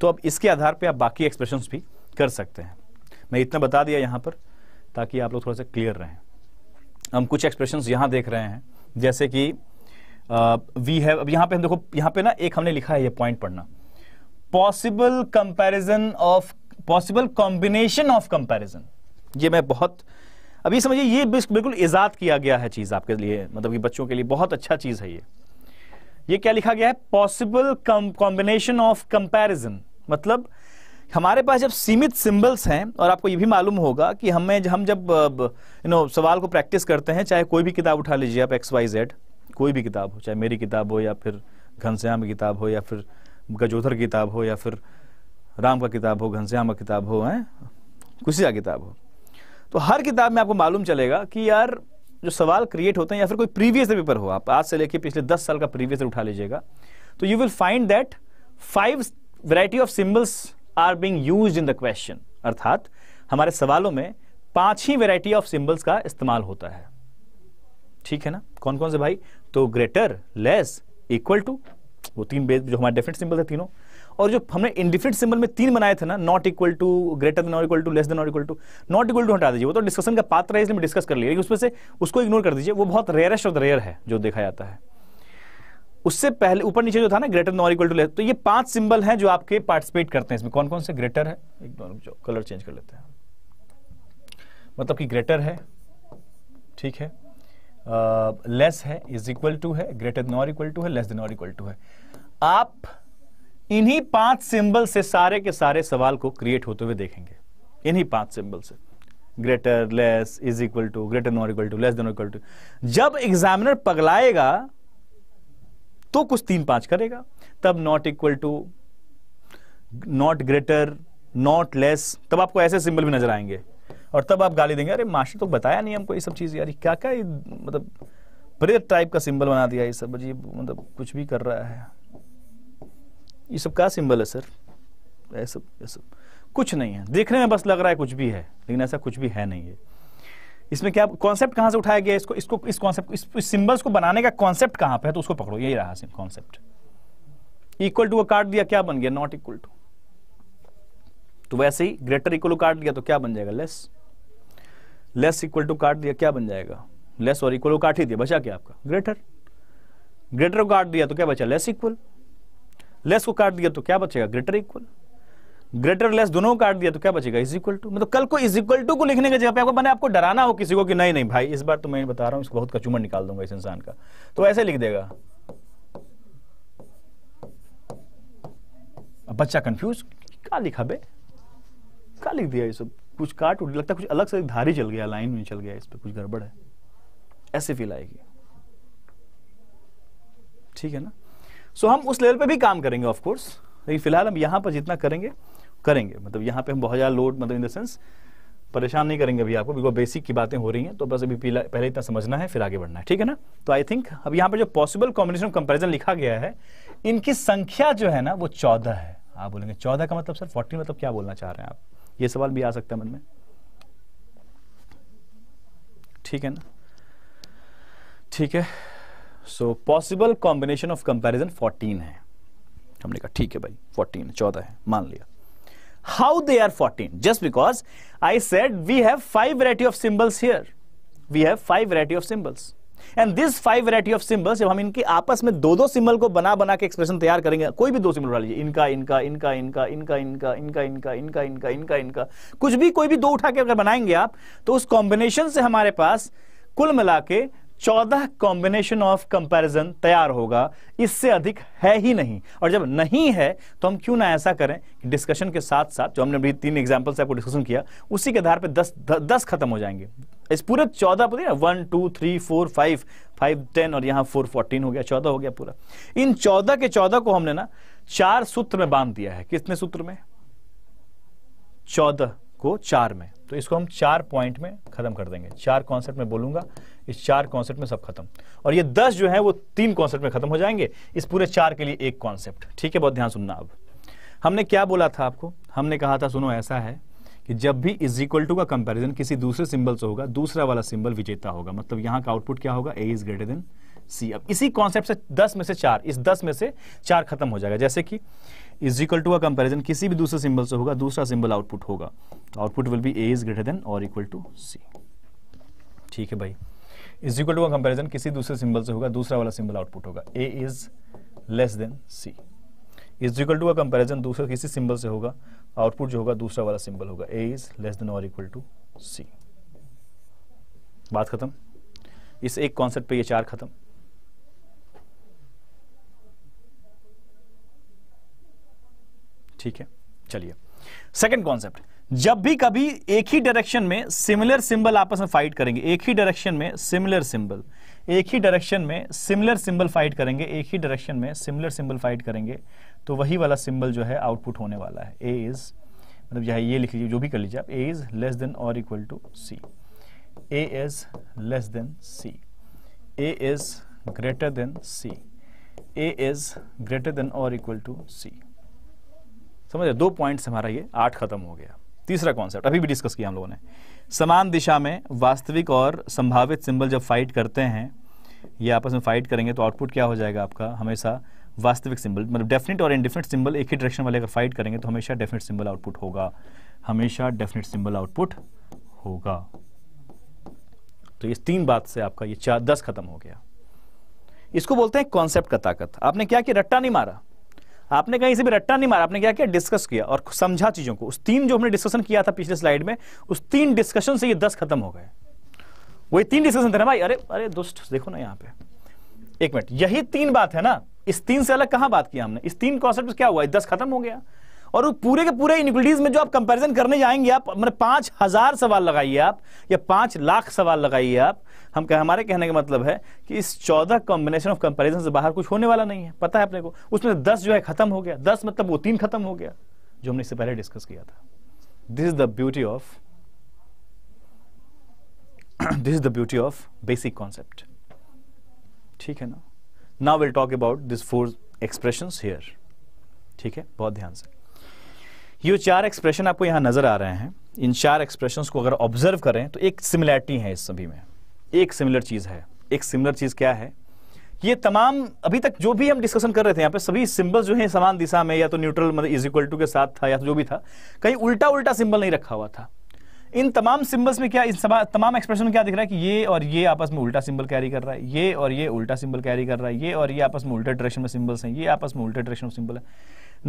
तो अब इसके आधार पे आप बाकी एक्सप्रेशंस भी कर सकते हैं मैं इतना बता दिया यहां पर ताकि आप लोग थोड़ा सा क्लियर रहें हम कुछ एक्सप्रेशंस यहां देख रहे हैं जैसे कि वी हैव अब यहां पे हम देखो यहां पे ना एक हमने लिखा है ये पॉइंट पढ़ना possible comparison of possible combination of comparison ये मैं बहुत अब ये समझिए ये बिल्कुल ईजाद किया गया है चीज़ आपके लिए मतलब कि बच्चों के लिए बहुत अच्छा चीज़ है ये ये क्या लिखा गया है पॉसिबल कॉम्बिनेशन ऑफ कंपैरिजन मतलब हमारे पास जब सीमित सिंबल्स हैं और आपको ये भी मालूम होगा कि हमें हम जब यू नो सवाल को प्रैक्टिस करते हैं चाहे कोई भी किताब उठा लीजिए आप एक्स वाई जेड कोई भी किताब हो चाहे मेरी किताब हो या फिर घनश्याम की किताब हो या फिर गजोधर की किताब हो या फिर राम का किताब हो घनश्याम का किताब हो हैं कुशिया किताब हो तो हर किताब में आपको मालूम चलेगा कि यार जो सवाल क्रिएट होते हैं या फिर कोई प्रीवियस पेपर हो आप आज से लेके पिछले दस साल का प्रीवियस उठा लीजिएगा तो you will find that five variety of symbols are being use in the question अर्थात हमारे सवालों में पांच ही वेराइटी ऑफ सिम्बल्स का इस्तेमाल होता है ठीक है ना कौन कौन से भाई तो ग्रेटर लेस इक्वल टू वो तीन बेस जो हमारे डिफरेंट सिंबल है तीनों और जो हमने इंडिफिनिट सिंबल में तीन बनाए थे ना not equal to greater than और इक्वल टू लेस देन और equal to not equal to हटा दीजिए वो तो डिस्कशन का पात्र है इसलिए मैं डिस्कस कर लिया लेकिन उसमें से उसको इग्नोर कर दीजिए वो बहुत रेयरेस्ट और रेयर है जो देखा जाता है उससे पहले ऊपर नीचे जो था ना ग्रेटर देन और इक्वल टू लेस तो ये पांच सिंबल हैं जो आपके पार्टिसिपेट करते हैं इसमें कौन कौन से ग्रेटर है एक जो कलर चेंज कर लेते हैं मतलब कि ग्रेटर है ठीक है लेस uh, है इज इक्वल टू है ग्रेटर देन और इक्वल टू है लेस देन और इक्वल टू है आप इन्हीं पांच सिंबल से सारे के सारे सवाल को क्रिएट होते हुए देखेंगे इन्हीं पांच सिंबल से greater less is equal to greater not equal to less than equal to जब एग्जामिनर पगलाएगा तो कुछ तीन पांच करेगा तब not equal to not greater not less तब आपको ऐसे सिंबल भी नजर आएंगे और तब आप गाली देंगे अरे मास्टर तो बताया नहीं हमको ये सब चीज़ यार क्या क्या मतलब प्रेयर टाइप का सिंबल बना दिया ये सब जी मतलब कुछ भी कर रहा है ये सब क्या सिंबल है सर ये सब ये सब कुछ नहीं है देखने में बस लग रहा है कुछ भी है लेकिन ऐसा कुछ भी है नहीं है इसमें क्या कॉन्सेप्ट कहां से उठाया गया इसको इसको इस कॉन्सेप्ट इस, इस सिंबल्स को बनाने का कॉन्सेप्ट कहां पे है तो उसको पकड़ो यही रहा कॉन्सेप्ट इक्वल टू को काट दिया क्या बन गया नॉट इक्वल टू तो वैसे ही ग्रेटर इक्वल टू काट दिया तो क्या बन जाएगा लेस लेस इक्वल टू काट दिया क्या बन जाएगा लेस और इक्वल काट ही दिया बचा क्या आपका ग्रेटर ग्रेटर को काट दिया तो क्या बचा लेस इक्वल लेस को काट दिया तो क्या बचेगा ग्रेटर इक्वल ग्रेटर लेस दोनों को काट दिया तो क्या बचेगा इज इक्वल टू मतलब कल को इज इक्वल टू को लिखने की जगह पे आपको मैंने आपको डराना हो किसी को कि नहीं नहीं भाई इस बार तो मैं बता रहा हूं इसको बहुत कचूमर निकाल दूंगा इस इंसान का तो ऐसे लिख देगा बच्चा कंफ्यूज क्या लिखा बे क्या लिख दिया ये सब कुछ काट उठ लगता है कुछ अलग से धारी चल गया लाइन में चल गया इस पर कुछ गड़बड़ है ऐसे फील आएगी ठीक है ना सो so, हम उस लेवल पे भी काम करेंगे ऑफ कोर्स लेकिन फिलहाल हम यहाँ पर जितना करेंगे करेंगे मतलब यहाँ पे हम बहुत ज़्यादा लोड मतलब इन द सेंस परेशान नहीं करेंगे अभी आपको बिकॉज बेसिक की बातें हो रही हैं तो बस अभी पहले इतना समझना है फिर आगे बढ़ना है ठीक है ना तो आई थिंक अब यहाँ पर जो पॉसिबल कॉम्बिनेशन ऑफ कंपेरिजन लिखा गया है इनकी संख्या जो है ना वो चौदह है आप बोलेंगे चौदह का मतलब सर फोर्टीन मतलब क्या बोलना चाह रहे हैं आप ये सवाल भी आ सकता है मन में ठीक है ना ठीक है so possible combination of comparison 14 है हमने कहा ठीक है भाई 14 चौदह है मान लिया how they are 14 just because I said we have five variety of symbols here we have five variety of symbols and this five variety of symbols जब हम इनकी आपस में दो दो सिंबल को बना बना के एक्सप्रेशन तैयार करेंगे कोई भी दो सिंबल उठा लीजिए इनका इनका इनका इनका इनका इनका इनका इनका इनका इनका इनका इनका कुछ भी कोई भी दो उठा के अगर बनाएंगे आप तो उस कॉम्बिनेशन से हमारे पास कुल मिला के चौदह कॉम्बिनेशन ऑफ कंपैरिजन तैयार होगा इससे अधिक है ही नहीं और जब नहीं है तो हम क्यों ना ऐसा करें डिस्कशन के साथ साथ जो हमने अभी तीन एग्जाम्पल से आपको डिस्कशन किया उसी के आधार पर दस द, दस खत्म हो जाएंगे इस पूरे चौदह पर ना one two three four five five ten और यहाँ फोर फोर्टीन हो गया चौदह हो गया पूरा इन चौदह के चौदह को हमने ना चार सूत्र में बांध दिया है कितने सूत्र में चौदह को चार में तो इसको हम चार पॉइंट में खत्म कर देंगे चार कॉन्सेप्ट में बोलूंगा इस चार कॉन्सेप्ट में सब खत्म और ये दस जो है वो तीन कॉन्सेप्ट में खत्म हो जाएंगे इस पूरे चार के लिए एक कॉन्सेप्ट ठीक है बहुत ध्यान सुनना अब हमने क्या बोला था आपको हमने कहा था सुनो ऐसा है कि जब भी इज इक्वल टू का कंपैरिजन किसी दूसरे सिंबल से होगा दूसरा वाला सिंबल विजेता होगा मतलब यहाँ का आउटपुट क्या होगा A is greater than C अब इसी कॉन्सेप्ट से दस में से चार इस दस में से चार खत्म हो जाएगा जैसे कि इज इक्वल टू का कंपेरिजन किसी भी दूसरे सिंबल से होगा दूसरा सिंबल आउटपुट होगा तो output will be A is greater than और इक्वल टू सी ठीक है भाई इज इक्वल टू का कंपेरिजन किसी दूसरे सिंबल से होगा दूसरा वाला सिंबल आउटपुट होगा A is less than C is equal to का कंपेरिजन दूसरे किसी सिंबल से होगा आउटपुट जो होगा दूसरा वाला सिंबल होगा ए इज लेस देन और इक्वल टू सी बात खत्म इस एक कॉन्सेप्ट पे ये चार खत्म ठीक है चलिए सेकंड कॉन्सेप्ट जब भी कभी एक ही डायरेक्शन में सिमिलर सिंबल आपस में फाइट करेंगे एक ही डायरेक्शन में सिमिलर सिंबल एक ही डायरेक्शन में सिमिलर सिंबल फाइट करेंगे एक ही डायरेक्शन में सिमिलर सिंबल फाइट करेंगे तो वही वाला सिंबल जो है आउटपुट होने वाला है ए इज मतलब यहाँ ये लिख लीजिए जो भी कर लीजिए आप ए इज लेस देन और equal to C A is less than C A is greater than C A is greater than और इक्वल टू सी समझ दो पॉइंट्स हमारा ये आठ खत्म हो गया तीसरा कॉन्सेप्ट अभी भी डिस्कस किया हम लोगों ने समान दिशा में वास्तविक और संभावित सिंबल जब फाइट करते हैं या आपस में फाइट करेंगे तो आउटपुट क्या हो जाएगा आपका हमेशा वास्तविक सिंबल मतलब डेफिनेट और इनडिफिनेट सिंबल एक ही डायरेक्शन वाले अगर फाइट करेंगे तो हमेशा डेफिनेट सिंबल आउटपुट होगा हमेशा डेफिनेट सिंबल आउटपुट होगा तो ये तीन बात से आपका ये चार दस खत्म हो गया इसको बोलते हैं कॉन्सेप्ट का ताकत आपने क्या कि रट्टा नहीं मारा आपने कहीं से भी रट्टा नहीं मारा आपने क्या किया डिस्कस किया और समझा चीज़ों को उस तीन जो हमने डिस्कशन किया था पिछले स्लाइड में उस तीन डिस्कशन से ये दस खत्म हो गए वही तीन डिस्कशन थे ना भाई अरे अरे दोस्त देखो ना यहाँ पे एक मिनट यही तीन बात है ना इस तीन से अलग कहां बात किया हमने इस तीन कॉन्सेप्ट क्या हुआ दस खत्म हो गया और वो पूरे के पूरे इनिक्वलिटीज में जो आप कंपैरिजन करने जाएंगे आप मतलब पांच हजार सवाल लगाइए आप या पांच लाख सवाल लगाइए आप हम कह हमारे कहने का मतलब है कि इस चौदह कॉम्बिनेशन ऑफ कंपेरिजन से बाहर कुछ होने वाला नहीं है पता है अपने को उसमें दस जो है खत्म हो गया दस मतलब वो तीन खत्म हो गया जो हमने इससे पहले डिस्कस किया था this is the beauty of this is the beauty of basic concept ठीक है ना now will talk about this four expression here ठीक है बहुत ध्यान से ये चार एक्सप्रेशन आपको यहां नजर आ रहे हैं इन चार एक्सप्रेशन को अगर ऑब्जर्व करें तो एक सिमिलैरिटी है इस सभी में एक सिमिलर चीज़ है एक सिमिलर चीज़ क्या है ये तमाम अभी तक जो भी हम डिस्कशन कर रहे थे यहाँ पे सभी सिंबल्स जो हैं समान दिशा में या तो न्यूट्रल मतलब इज इक्वल टू के साथ था या तो जो भी था कहीं उल्टा उल्टा सिंबल नहीं रखा हुआ था इन तमाम सिंबल्स में क्या इन तमाम एक्सप्रेशन में क्या दिख रहा है कि ये और ये आपस में उल्टा सिंबल कैरी कर रहा है ये और ये उल्टा सिंबल कैरी कर रहा है ये और ये आपस में उल्टे डायरेक्शन में सिंबल्स हैं ये आपस में उल्टे डायरेक्शन में सिंबल है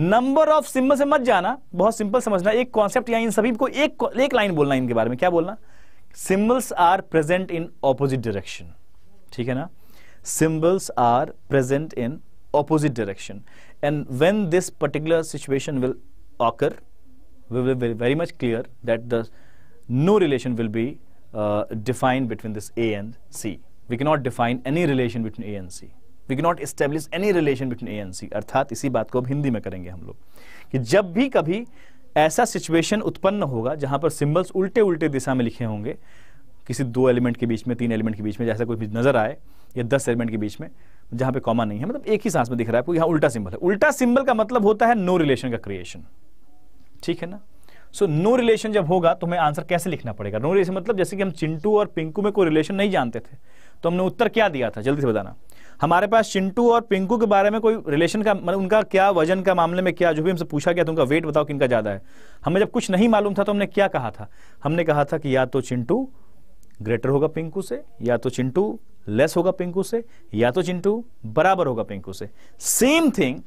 नंबर ऑफ सिंबल से मत जाना बहुत सिंपल समझना एक कॉन्सेप्ट या इन सभी को एक एक लाइन बोलना इनके बारे में क्या बोलना symbols are present in opposite direction ठीक है ना symbols are present in opposite direction and when this particular situation will occur will very much clear that the no relation will be defined between this A and C we can not define any relation between A and C we can not establish any relation between A and C अर्थात इसी बात को अब हिंदी में करेंगे हम लोग कि जब भी कभी ऐसा सिचुएशन उत्पन्न होगा जहां पर सिंबल्स उल्टे उल्टे दिशा में लिखे होंगे किसी दो एलिमेंट के बीच में तीन एलिमेंट के बीच में जैसा कोई नजर आए या दस एलिमेंट के बीच में जहां पे कॉमा नहीं है मतलब एक ही सांस में दिख रहा है यहां उल्टा सिंबल है उल्टा सिंबल का मतलब होता है नो रिलेशन का क्रिएशन ठीक है ना सो नो रिलेशन जब होगा तो हमें आंसर कैसे लिखना पड़ेगा नो रिलेशन मतलब जैसे कि हम चिंटू और पिंकू में कोई रिलेशन नहीं जानते थे तो हमने उत्तर क्या दिया था जल्दी से बताना हमारे पास चिंटू और पिंकू के बारे में कोई रिलेशन का मतलब उनका क्या वजन का मामले में क्या जो भी हमसे पूछा गया तो उनका वेट बताओ किनका ज़्यादा है हमें जब कुछ नहीं मालूम था तो हमने क्या कहा था हमने कहा था कि या तो चिंटू ग्रेटर होगा पिंकू से या तो चिंटू लेस होगा पिंकू से या तो चिंटू बराबर होगा पिंकू से same thing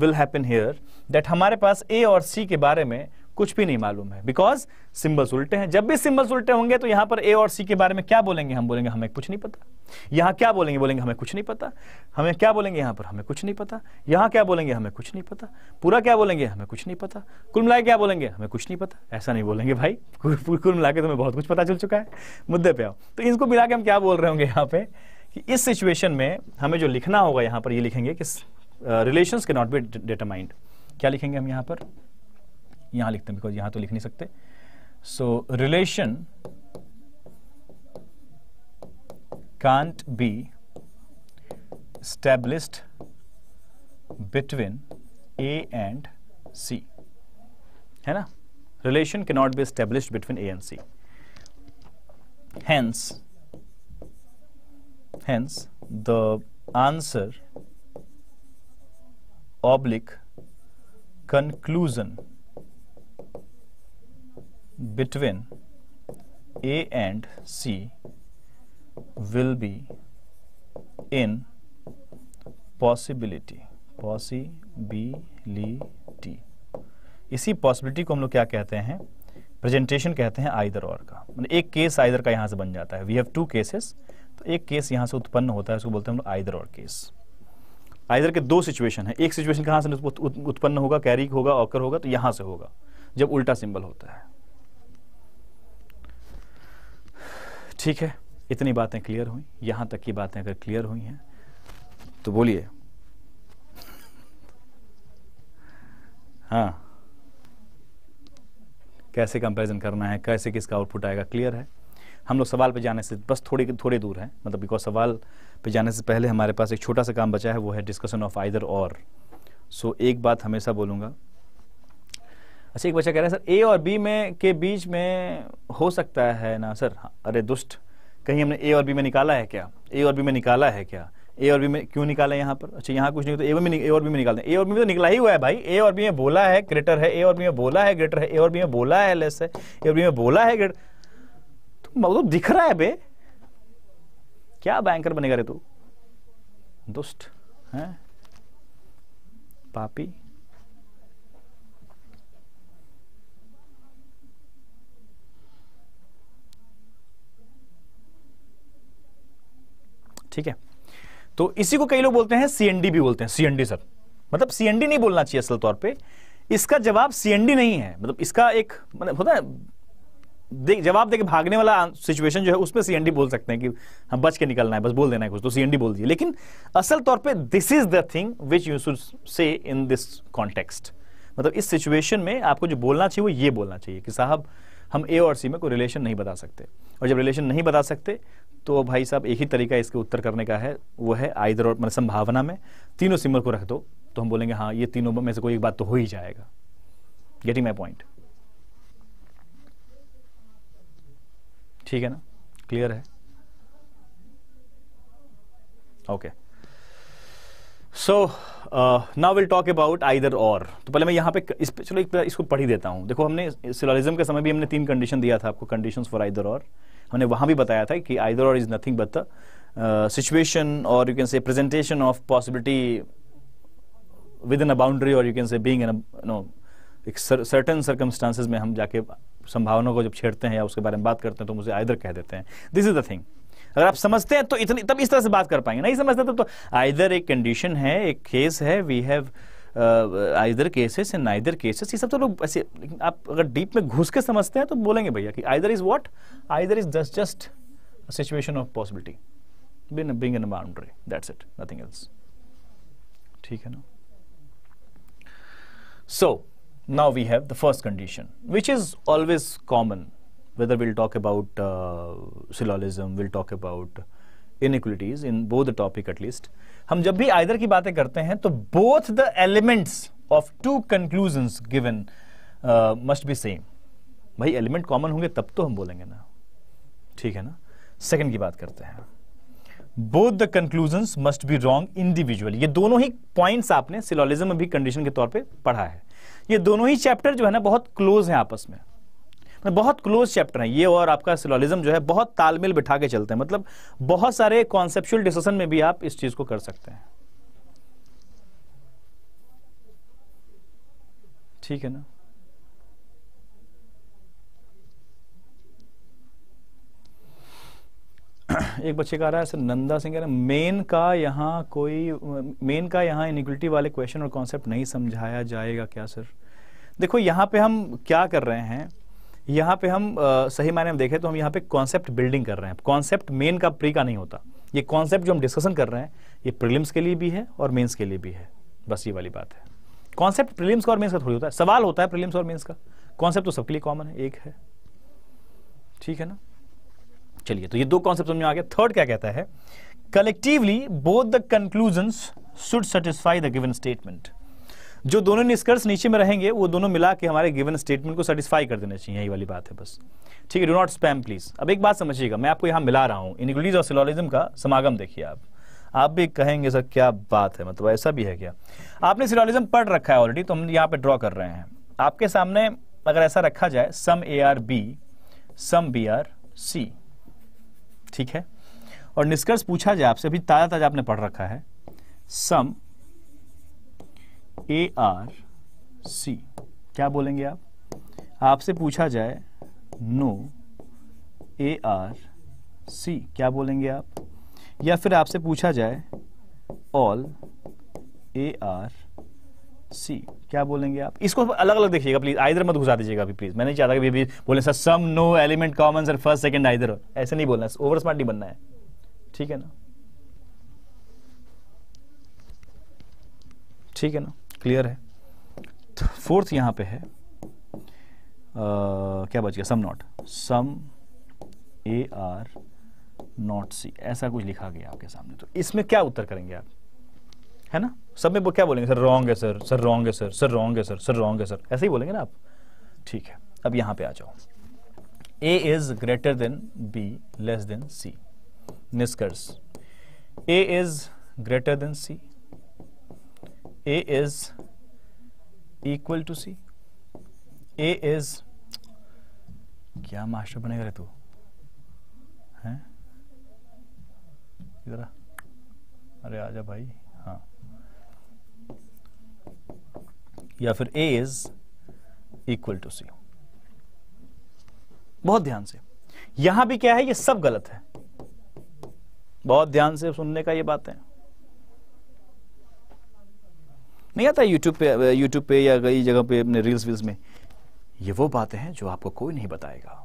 will happen here that हमारे पास ए और सी के बारे में कुछ भी नहीं मालूम है बिकॉज सिंबल्स उल्टे हैं जब भी सिंबल्स उल्टे होंगे तो यहां पर ए और सी के बारे में क्या बोलेंगे हम बोलेंगे हमें कुछ नहीं पता यहां क्या बोलेंगे बोलेंगे हमें कुछ नहीं पता हमें क्या बोलेंगे यहां पर हमें कुछ नहीं पता यहां क्या बोलेंगे हमें कुछ नहीं पता पूरा क्या बोलेंगे हमें कुछ नहीं पता कुल मिला क्या बोलेंगे हमें कुछ नहीं पता ऐसा नहीं बोलेंगे भाई कुल मिला के तुम्हें बहुत कुछ पता चल चुका है मुद्दे पे आओ तो इनको मिला के हम क्या बोल रहे होंगे यहाँ पे कि इस सिचुएशन में हमें जो लिखना होगा यहाँ पर ये लिखेंगे कि रिलेशन के नॉट बी डिटरमाइंड क्या लिखेंगे हम यहाँ पर यहां लिखते हैं बिकॉज यहां तो लिख नहीं सकते so relation can't be established between A and C है ना रिलेशन के not be established between A and C hence hence the answer oblique conclusion between A and C will be in possibility possibility इसी possibility को हम लोग क्या कहते हैं प्रेजेंटेशन कहते हैं आइदर और का मतलब एक केस आइदर का यहां से बन जाता है वी हैव टू केसेस तो एक केस यहां से उत्पन्न होता है उसको बोलते हैं हम लोग आइदर और केस आइदर के दो सिचुएशन है एक सिचुएशन कहां से उत्पन्न होगा कैरी होगा ऑकर होगा तो यहां से होगा जब उल्टा सिंबल होता है ठीक है इतनी बातें क्लियर हुई यहां तक की बातें अगर क्लियर हुई हैं तो बोलिए हाँ कैसे कंपैरिजन करना है कैसे किसका आउटपुट आएगा क्लियर है हम लोग सवाल पे जाने से बस थोड़ी थोड़ी दूर है मतलब बिकॉज सवाल पे जाने से पहले हमारे पास एक छोटा सा काम बचा है वो है डिस्कशन ऑफ आइदर और सो so, एक बात हमेशा बोलूँगा अच्छा एक बच्चा कह रहा है सर ए और बी में के बीच में हो सकता है ना सर अरे दुष्ट कहीं हमने ए और बी में निकाला है क्या ए और बी में निकाला है क्या ए और बी में क्यों निकाला है यहाँ पर अच्छा यहाँ कुछ नहीं तो ए में ए और बी में निकालते हैं ए और बी में तो निकला ही हुआ है भाई ए और बी में बोला है ग्रेटर है ए और बी में बोला है ग्रेटर है ए और बी में बोला है लेस है ए और बी में बोला है ग्रेटर तो मतलब दिख रहा है बे क्या बैंकर बनेगा रे तू दुष्ट है पापी ठीक है तो इसी को कई लोग बोलते हैं सीएनडी भी बोलते हैं सीएनडी सर मतलब सीएनडी नहीं बोलना चाहिए असल तौर पे इसका जवाब सीएनडी नहीं है मतलब इसका एक मतलब होता है देख जवाब देके भागने वाला सिचुएशन जो है उसमें सीएनडी बोल सकते हैं कि हम बच के निकलना है बस बोल देना है कुछ तो सीएनडी बोल दिए लेकिन असल तौर पे this is the thing which you should say in this context मतलब इस सिचुएशन में आपको जो बोलना चाहिए वो ये बोलना चाहिए कि साहब हम ए और सी में कोई रिलेशन नहीं बता सकते और जब रिलेशन नहीं बता सकते तो भाई साहब एक ही तरीका इसके उत्तर करने का है वो है आइदर और मतलब संभावना में तीनों सिंबल को रख दो तो हम बोलेंगे हाँ ये तीनों में से कोई एक बात तो हो ही जाएगा गेटिंग माई पॉइंट ठीक है ना क्लियर है okay so now will talk about either or तो पहले मैं यहाँ पे इस पे चलो एक इसको पढ़ ही देता हूं देखो हमने सिलोलिज्म के समय भी हमने तीन कंडीशन दिया था आपको कंडीशंस फॉर आइदर और हमने वहां भी बताया था कि either or is nothing but situation or you can say presentation of possibility within a boundary or you can say being in no एक सर्टन सर्कमस्टांसिस में हम जाके संभावनाओं को जब छेड़ते हैं या उसके बारे में बात करते हैं तो मुझे आइदर कह देते हैं दिस इज द थिंग अगर आप समझते हैं तो इतनी तब इस तरह से बात कर पाएंगे नहीं समझते तो, तो आइदर एक कंडीशन है एक केस है we have either cases in either cases ये सब तो लोग ऐसे आप अगर डीप में घुस के समझते हैं तो बोलेंगे भैया कि either is what either is this just situation of possibility been being in boundary that's it nothing else ठीक है ना so now we have the first condition which is always common whether will talk about syllogism syllogism we'll talk about in in both the topic हम जब भी either की बातें करते हैं तो both the elements of two conclusion given must be same भाई element common होंगे तब तो हम बोलेंगे ना ठीक है ना सेकंड की बात करते हैं both the conclusion must be wrong individual ये दोनों ही पॉइंट्स आपने सिलोलिज्म कंडीशन के तौर पे पढ़ा है ये दोनों ही चैप्टर जो है ना बहुत क्लोज हैं आपस में बहुत क्लोज चैप्टर है ये और आपका सिलोलिज्म जो है बहुत तालमेल बिठा के चलते हैं मतलब बहुत सारे कॉन्सेप्चुअल डिस्कशन में भी आप इस चीज को कर सकते हैं ठीक है ना एक बच्चे का रहा है सर नंदा सिंह कह मेन का यहाँ कोई मेन का यहाँ इनिक्विटी वाले क्वेश्चन और कॉन्सेप्ट नहीं समझाया जाएगा क्या सर देखो यहाँ पे हम क्या कर रहे हैं यहाँ पे हम आ, सही मायने में देखें तो हम यहाँ पे कॉन्सेप्ट बिल्डिंग कर रहे हैं कॉन्सेप्ट मेन का प्री का नहीं होता ये कॉन्सेप्ट जो हम डिस्कशन कर रहे हैं ये प्रीलिम्स के लिए भी है और मेंस के लिए भी है बस ये वाली बात है कॉन्सेप्ट प्रीलिम्स का और मेंस का थोड़ी होता है सवाल होता है प्रीलिम्स और मेंस का कॉन्सेप्ट तो सबके लिए कॉमन है एक है ठीक है ना चलिए तो ये दो कॉन्सेप्ट समझ में आ गया थर्ड क्या कहता है collectively both the conclusion should satisfy the given statement जो दोनों निष्कर्ष नीचे में रहेंगे वो दोनों मिला के हमारे गिवन स्टेटमेंट को सेटिस्फाई कर देना चाहिए यही वाली बात है बस ठीक है डो नॉट स्पैम प्लीज अब एक बात समझिएगा मैं आपको यहाँ मिला रहा हूँ इनग्लिज और सिलोलिज्म का समागम देखिए आप आप भी कहेंगे सर क्या बात है मतलब ऐसा भी है क्या आपने सिलोलिज्म पढ़ रखा है ऑलरेडी तो हम यहाँ पे ड्रॉ कर रहे हैं आपके सामने अगर ऐसा रखा जाए some A are B some B are C ठीक है और निष्कर्ष पूछा जाए आपसे अभी ताज़ा ताज़ा आपने पढ़ रखा है सम ए आर सी क्या बोलेंगे आप आपसे पूछा जाए नो ए आर सी क्या बोलेंगे आप या फिर आपसे पूछा जाए ऑल ए आर सी क्या बोलेंगे आप इसको अलग अलग देखिएगा प्लीज आइधर मत घुसा दीजिएगा अभी प्लीज मैं नहीं चाहता कि बोले sir some no element common sir first second either ऐसे नहीं बोलना ओवर स्मार्ट नहीं बनना है ठीक है ना ठीक है ना क्लियर है फोर्थ तो यहां पे है आ, क्या बच गया some not some A are not C ऐसा कुछ लिखा गया आपके सामने तो इसमें क्या उत्तर करेंगे आप है ना सब में क्या बोलेंगे सर रॉन्ग है सर सर रॉन्ग है सर सर रॉन्ग है सर सर रॉन्ग है सर ऐसे ही बोलेंगे ना आप ठीक है अब यहां पे आ जाओ A is greater than B less than C निष्कर्ष A is greater than C A is equal to C. A is क्या मास्टर बनेगा रे तू हैं इधर अरे आजा भाई हाँ या फिर A is equal to C बहुत ध्यान से यहां भी क्या है ये सब गलत है बहुत ध्यान से सुनने का ये बात है नहीं आता यूट्यूब पे यूट्यूब पे या कई जगह पे अपने रील्स वील्स में ये वो बातें हैं जो आपको कोई नहीं बताएगा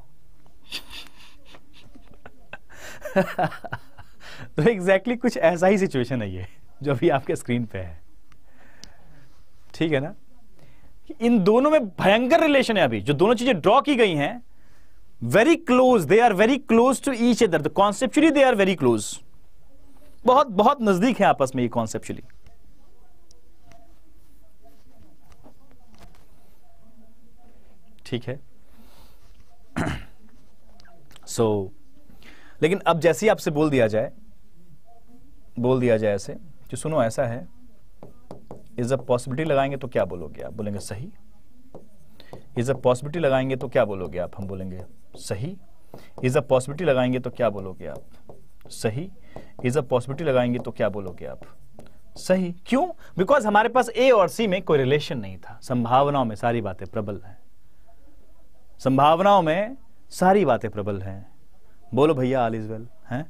तो एग्जैक्टली exactly कुछ ऐसा ही सिचुएशन है ये जो अभी आपके स्क्रीन पे है ठीक है ना इन दोनों में भयंकर रिलेशन है अभी जो दोनों चीजें ड्रॉ की गई हैं very close they are very close to each other conceptually they are very close बहुत बहुत नजदीक है आपस में ये कॉन्सेप्चुअली ठीक है सो so, लेकिन अब जैसे ही आपसे बोल दिया जाए बोल दिया जाए ऐसे कि सुनो ऐसा है इज अ पॉसिबिलिटी लगाएंगे तो क्या बोलोगे आप बोलेंगे सही इज अ पॉसिबिलिटी लगाएंगे तो क्या बोलोगे आप हम बोलेंगे सही इज अ पॉसिबिलिटी लगाएंगे तो क्या बोलोगे आप सही इज अ पॉसिबिलिटी लगाएंगे तो क्या बोलोगे आप सही क्यों बिकॉज हमारे पास ए और सी में कोई रिलेशन नहीं था संभावनाओं में सारी बातें प्रबल है संभावनाओं में सारी बातें प्रबल हैं बोलो भैया आल इज वेल हैं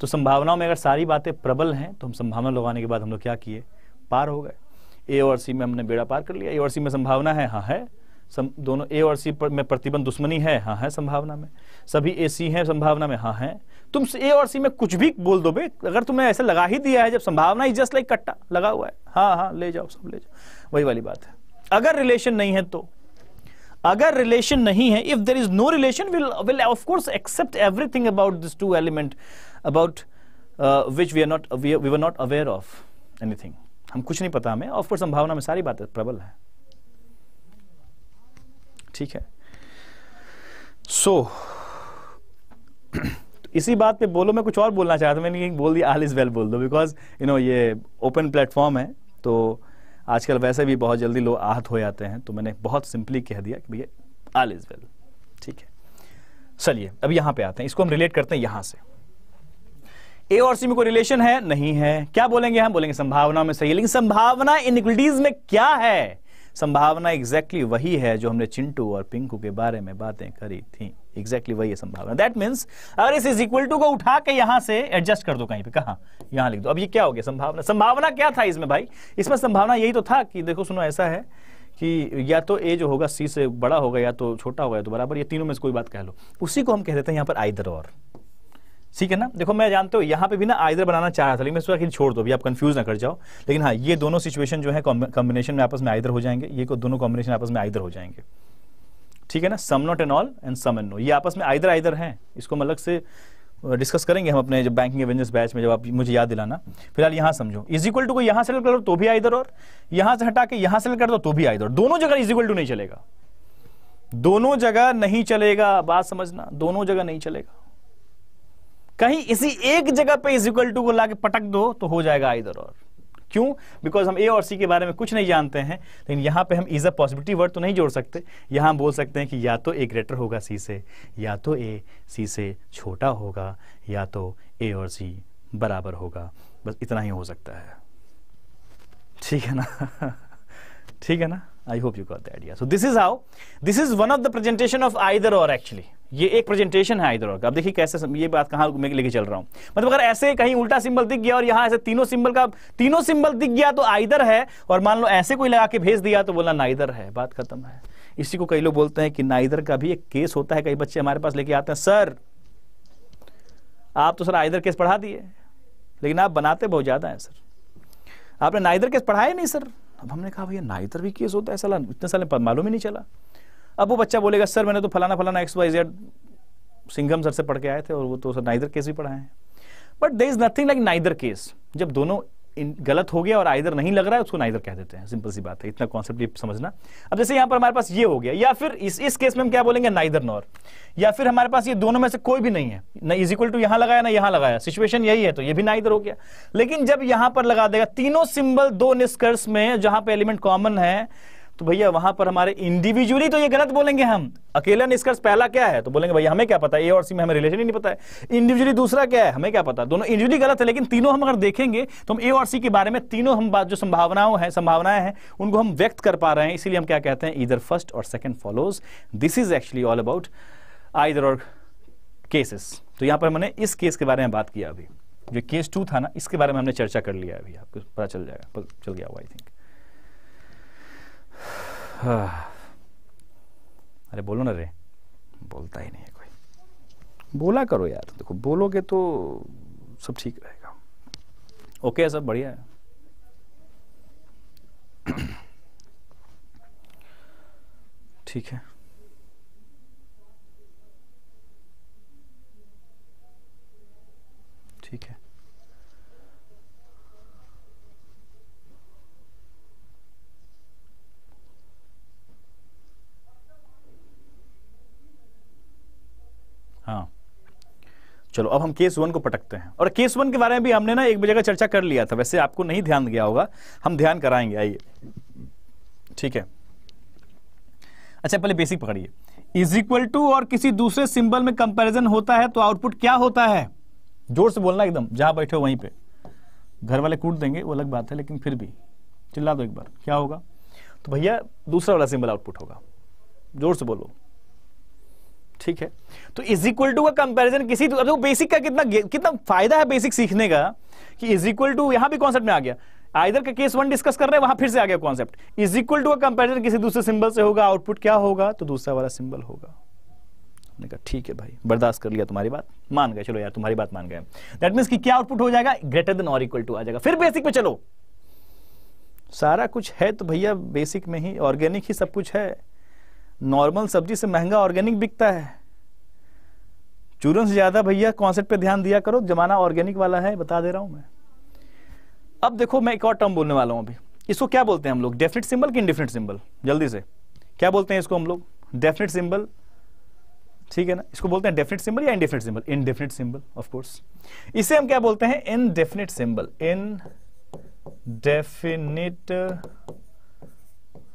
तो संभावनाओं में अगर सारी बातें प्रबल हैं तो हम संभावना लगाने के बाद हम लोग क्या किए पार हो गए ए और सी में हमने बेड़ा पार कर लिया ए और सी में संभावना है हाँ है सम, दोनों ए और सी पर में प्रतिबंध दुश्मनी है हाँ है संभावना में सभी ए सी हैं संभावना में हाँ है तुम ए और सी में कुछ भी बोल दो बे अगर तुमने ऐसा लगा ही दिया है जब संभावना ही जस्ट लाइक कट्टा लगा हुआ है हाँ हाँ ले जाओ सब ले जाओ वही वाली बात है अगर रिलेशन नहीं है तो अगर रिलेशन नहीं है if there is no relation will will of course accept everything about this two element about which we are not we were not aware of anything हम कुछ नहीं पता हमें ऑफकोर्स संभावना में सारी बातें प्रबल है ठीक है सो so, इसी बात पे बोलो मैं कुछ और बोलना चाहता हूँ मैंने बोल दिया आल इज़ वेल बोल दो बिकॉज यू नो ये ओपन प्लेटफॉर्म है तो आजकल वैसे भी बहुत जल्दी लोग आहत हो जाते हैं तो मैंने बहुत सिंपली कह दिया कि भैया आल इज़ वेल ठीक है चलिए अब यहां पे आते हैं इसको हम रिलेट करते हैं यहां से ए और सी में कोई रिलेशन है नहीं है क्या बोलेंगे हम बोलेंगे संभावना में सही है लेकिन संभावना इनक्वलिटीज में क्या है संभावना एग्जैक्टली exactly वही है जो हमने चिंटू और पिंकू के बारे में बातें करी थी एग्जैक्टली exactly वही है संभावना दैट मीन्स अगर इस इज इक्वल टू को उठा के यहां से एडजस्ट कर दो कहीं पे कहा यहां लिख दो अब ये क्या हो गया संभावना संभावना क्या था इसमें भाई इसमें संभावना यही तो था कि देखो सुनो ऐसा है कि या तो ए जो होगा सी से बड़ा होगा या तो छोटा होगा या तो बराबर ये तीनों में से कोई बात कह लो उसी को हम कह देते हैं यहाँ पर आइदर और ठीक है ना देखो मैं जानते हो यहाँ पे भी ना आइदर बनाना चाह रहा था लेकिन मैं सोचा कि छोड़ दो अभी आप कंफ्यूज ना कर जाओ लेकिन हाँ ये दोनों सिचुएशन जो है कॉम्बिनेशन में आपस में आइदर हो जाएंगे ये को दोनों कॉम्बिनेशन आपस में आइदर हो जाएंगे ठीक है ना some not an all and some and no ये आपस में आइदर आइदर हैं इसको हम अलग से डिस्कस करेंगे हम अपने जब बैंकिंग एवेंजर्स बैच में जब आप मुझे याद दिलाना फिलहाल यहाँ समझो इज इक्वल टू को यहाँ कर दो तो भी आइदर और यहाँ से हटा के यहाँ सेल कर दो तो भी आइदर दोनों जगह इज इक्वल टू नहीं चलेगा दोनों जगह नहीं चलेगा बात समझना दोनों जगह नहीं चलेगा कहीं इसी एक जगह पे इज इक्वल टू को लाके पटक दो तो हो जाएगा इधर और क्यों बिकॉज हम ए और सी के बारे में कुछ नहीं जानते हैं लेकिन यहां पे हम इज अ पॉजिटिव वर्ड तो नहीं जोड़ सकते यहां बोल सकते हैं कि या तो ए ग्रेटर होगा सी से या तो ए सी से छोटा होगा या तो ए और सी बराबर होगा बस इतना ही हो सकता है ठीक है ना ठीक है ना I hope you got the idea so this is how this is one of the presentation of either or actually ये एक प्रेजेंटेशन है इधर अब देखिए कैसे ये बात कहां मैं लेके चल रहा हूं मतलब अगर ऐसे कहीं उल्टा सिंबल दिख गया और यहां ऐसे तीनों सिंबल का तीनों सिंबल दिख गया तो आइधर है और मान लो ऐसे कोई लगा के भेज दिया तो बोला ना है बात खत्म है इसी को कई लोग बोलते हैं कि ना का भी एक केस होता है कई बच्चे हमारे पास लेके आते हैं सर आप तो सर आइधर केस पढ़ा दिए लेकिन आप बनाते बहुत ज्यादा है सर आपने ना केस पढ़ाया नहीं सर अब हमने कहा भैया ना भी केस होता है सला इतने साल मालूम ही नहीं चला अब वो बच्चा बोलेगा सर मैंने तो फलाना फलाना X Y Z Singham sir से पढ़ के आए थे और वो तो सर नाइदर केस भी पढ़ाए हैं but they is nothing like neither case जब दोनों गलत हो गया और आइदर नहीं लग रहा है उसको नाइदर कह देते हैं सिंपल सी बात है इतना कॉन्सेप्ट समझना अब जैसे यहां पर हमारे पास ये हो गया या फिर इस इस केस में हम क्या बोलेंगे नाइदर नॉर या फिर हमारे पास ये दोनों में से कोई भी नहीं है ना इज इक्वल टू यहां लगाया ना यहां लगाया सिचुएशन यही है तो ये भी नाइदर हो गया लेकिन जब यहां पर लगा देगा तीनों सिंबल दो निष्कर्ष में जहां पर एलिमेंट कॉमन है तो भैया वहां पर हमारे इंडिविजुअली तो ये गलत बोलेंगे हम अकेला निष्कर्ष पहला क्या है तो बोलेंगे भैया हमें क्या पता ए और सी में हमें रिलेशन ही नहीं पता है इंडिविजुअली दूसरा क्या है हमें क्या पता दोनों इंडिविजुअली गलत है लेकिन तीनों हम अगर देखेंगे तो हम ए और सी के बारे में तीनों हम बात जो संभावनाओं हैं संभावनाएं हैं उनको हम व्यक्त कर पा रहे हैं इसीलिए हम क्या कहते हैं इधर फर्स्ट और second follows this is actually all about either or cases तो यहां पर मैंने इस केस के बारे में बात किया अभी जो केस टू था ना इसके बारे में हमने चर्चा कर लिया अभी आपको पता चल जाएगा चल गया हुआ आई थिंक अरे बोलो ना रे बोलता ही नहीं है कोई बोला करो यार देखो बोलोगे तो सब ठीक रहेगा ओके है सब बढ़िया है ठीक है हाँ चलो अब हम केस वन को पटकते हैं और केस वन के बारे में भी हमने ना एक जगह चर्चा कर लिया था वैसे आपको नहीं ध्यान गया होगा हम ध्यान कराएंगे आइए ठीक है अच्छा पहले बेसिक पकड़िए इज इक्वल टू और किसी दूसरे सिंबल में कंपैरिजन होता है तो आउटपुट क्या होता है जोर से बोलना एकदम जहां बैठे हो वहीं पे घर वाले कूट देंगे वो अलग बात है लेकिन फिर भी चिल्ला दो एक बार क्या होगा तो भैया दूसरा वाला सिंबल आउटपुट होगा जोर से बोलो ठीक है तो इज इक्वल टू का कंपैरिजन किसी तो, तो बेसिक का कितना कितना फायदा है बेसिक सीखने का कि इज इक्वल टू यहां भी कॉन्सेप्ट में आ गया आइदर का केस वन डिस्कस कर रहे हैं वहां फिर से आ गया कॉन्सेप्ट इज इक्वल टू का कंपेरिजन किसी दूसरे सिंबल से होगा आउटपुट क्या होगा तो दूसरा वाला सिंबल होगा ठीक है भाई बर्दाश्त कर लिया तुम्हारी बात मान गए चलो यार तुम्हारी बात मान गए दैट मीन कि क्या आउटपुट हो जाएगा ग्रेटर देन और इक्वल टू आ जाएगा फिर बेसिक पे चलो सारा कुछ है तो भैया बेसिक में ही ऑर्गेनिक ही सब कुछ है नॉर्मल सब्जी से महंगा ऑर्गेनिक बिकता है चूरन से ज्यादा भैया कॉन्सेप्ट पे ध्यान दिया करो जमाना ऑर्गेनिक वाला है बता दे रहा हूं मैं अब देखो मैं एक और टर्म बोलने वाला हूं अभी इसको क्या बोलते हैं हम लोग डेफिनेट सिंबल कि इनडेफिनेट सिंबल जल्दी से क्या बोलते हैं इसको हम लोग डेफिनेट सिंबल ठीक है ना इसको बोलते हैं डेफिनेट सिंबल या indefinite symbol indefinite symbol of course इसे हम क्या बोलते हैं indefinite symbol indefinite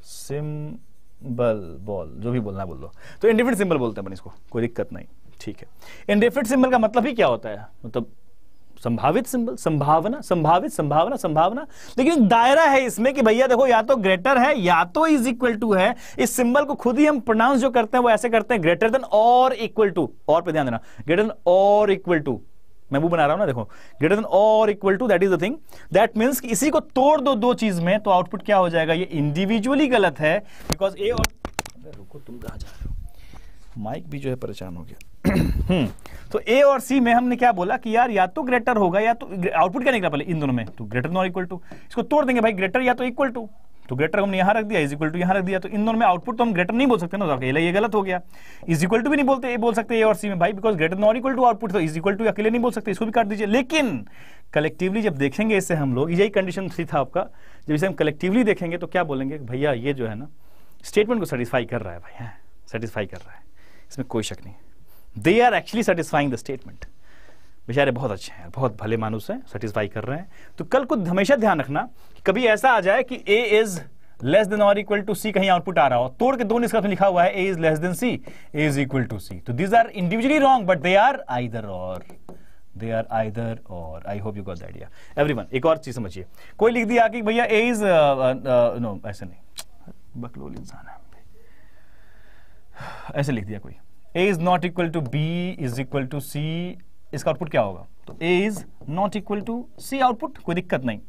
symbol बल बॉल जो भी बोलना बोल लो तो इंडिफिनिट सिंबल बोलते हैं अपन इसको कोई दिक्कत नहीं ठीक है इंडिफिनिट सिंबल का मतलब ही क्या होता है मतलब संभावित सिंबल संभावना संभावित संभावना संभावना लेकिन दायरा है इसमें कि भैया देखो या तो ग्रेटर है या तो इज इक्वल टू है इस सिंबल को खुद ही हम प्रोनाउंस जो करते हैं वो ऐसे करते हैं ग्रेटर देन और इक्वल टू और पे ध्यान देना ग्रेटर देन और इक्वल टू मैं वो बना रहा हूं ना देखो ग्रेटर देन और equal to that is the thing that means इसी को तोड़ दो दो चीज में तो आउटपुट क्या हो जाएगा ये इंडिविजुअली गलत है बिकॉज ए और रुको तुम कहा जा रहे हो माइक भी जो है परेशान हो गया हम्म, तो ए और सी में हमने क्या बोला कि यार या तो ग्रेटर होगा या तो आउटपुट क्या निकला पहले इन दोनों में तो ग्रेटर नॉट इक्वल टू इसको तोड़ देंगे भाई ग्रेटर या तो इक्वल टू तो ग्रेटर हमने यहां रख दिया इज इक्वल टू यहां रख दिया तो इन दोनों में आउटपुट तो हम ग्रेटर नहीं बोल सकते ना तो ये गलत हो गया इज इक्वल टू भी नहीं बोलते ये बोल सकते ए और सी में भाई because greater not equal to output तो इज इक्वल टू अकेले नहीं बोल सकते इसको भी काट दीजिए लेकिन कलेक्टिवली जब देखेंगे इसे हम लोग यही कंडीशन थ्री था आपका जब इसे हम कलेक्टिवली देखेंगे तो क्या बोलेंगे भैया ये जो है ना स्टेटमेंट को सेटिस्फाई कर रहा है भाई सेटिस्फाई कर रहा है इसमें कोई शक नहीं they are actually satisfying the statement बेचारे बहुत अच्छे हैं बहुत भले मानुस हैं सेटिस्फाई कर रहे हैं तो कल को हमेशा ध्यान रखना कि कभी ऐसा आ जाए कि ए इज लेस देन और इक्वल टू सी कहीं आउटपुट आ रहा हो तोड़ के दोनों इसका लिखा हुआ है A is less than C A is equal to C तो these are individually wrong but they are either or they are either or I hope you got the idea one एक और चीज समझिए कोई लिख दिया कि भैया ए इज नो ऐसे नहीं बकलोल इंसान है ऐसे लिख दिया कोई A is not equal to B is equal to C इसका आउटपुट क्या होगा तो A is not equal to C output कोई दिक्कत नहीं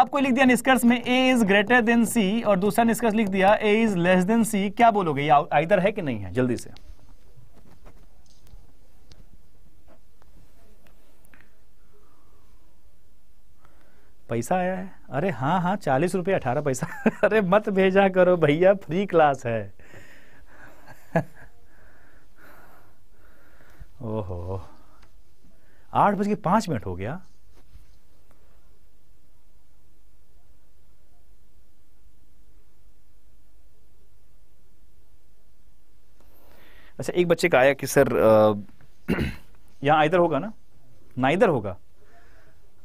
अब कोई लिख दिया निष्कर्ष में A is greater than C और दूसरा निष्कर्ष लिख दिया A is less than C क्या बोलोगे ये आइदर है कि नहीं है जल्दी से पैसा आया है अरे हाँ हाँ चालीस रुपये अठारह पैसा अरे मत भेजा करो भैया फ्री क्लास है ओहो आठ बज के पांच मिनट हो गया अच्छा एक बच्चे का आया कि सर यहां आइधर होगा ना ना इधर होगा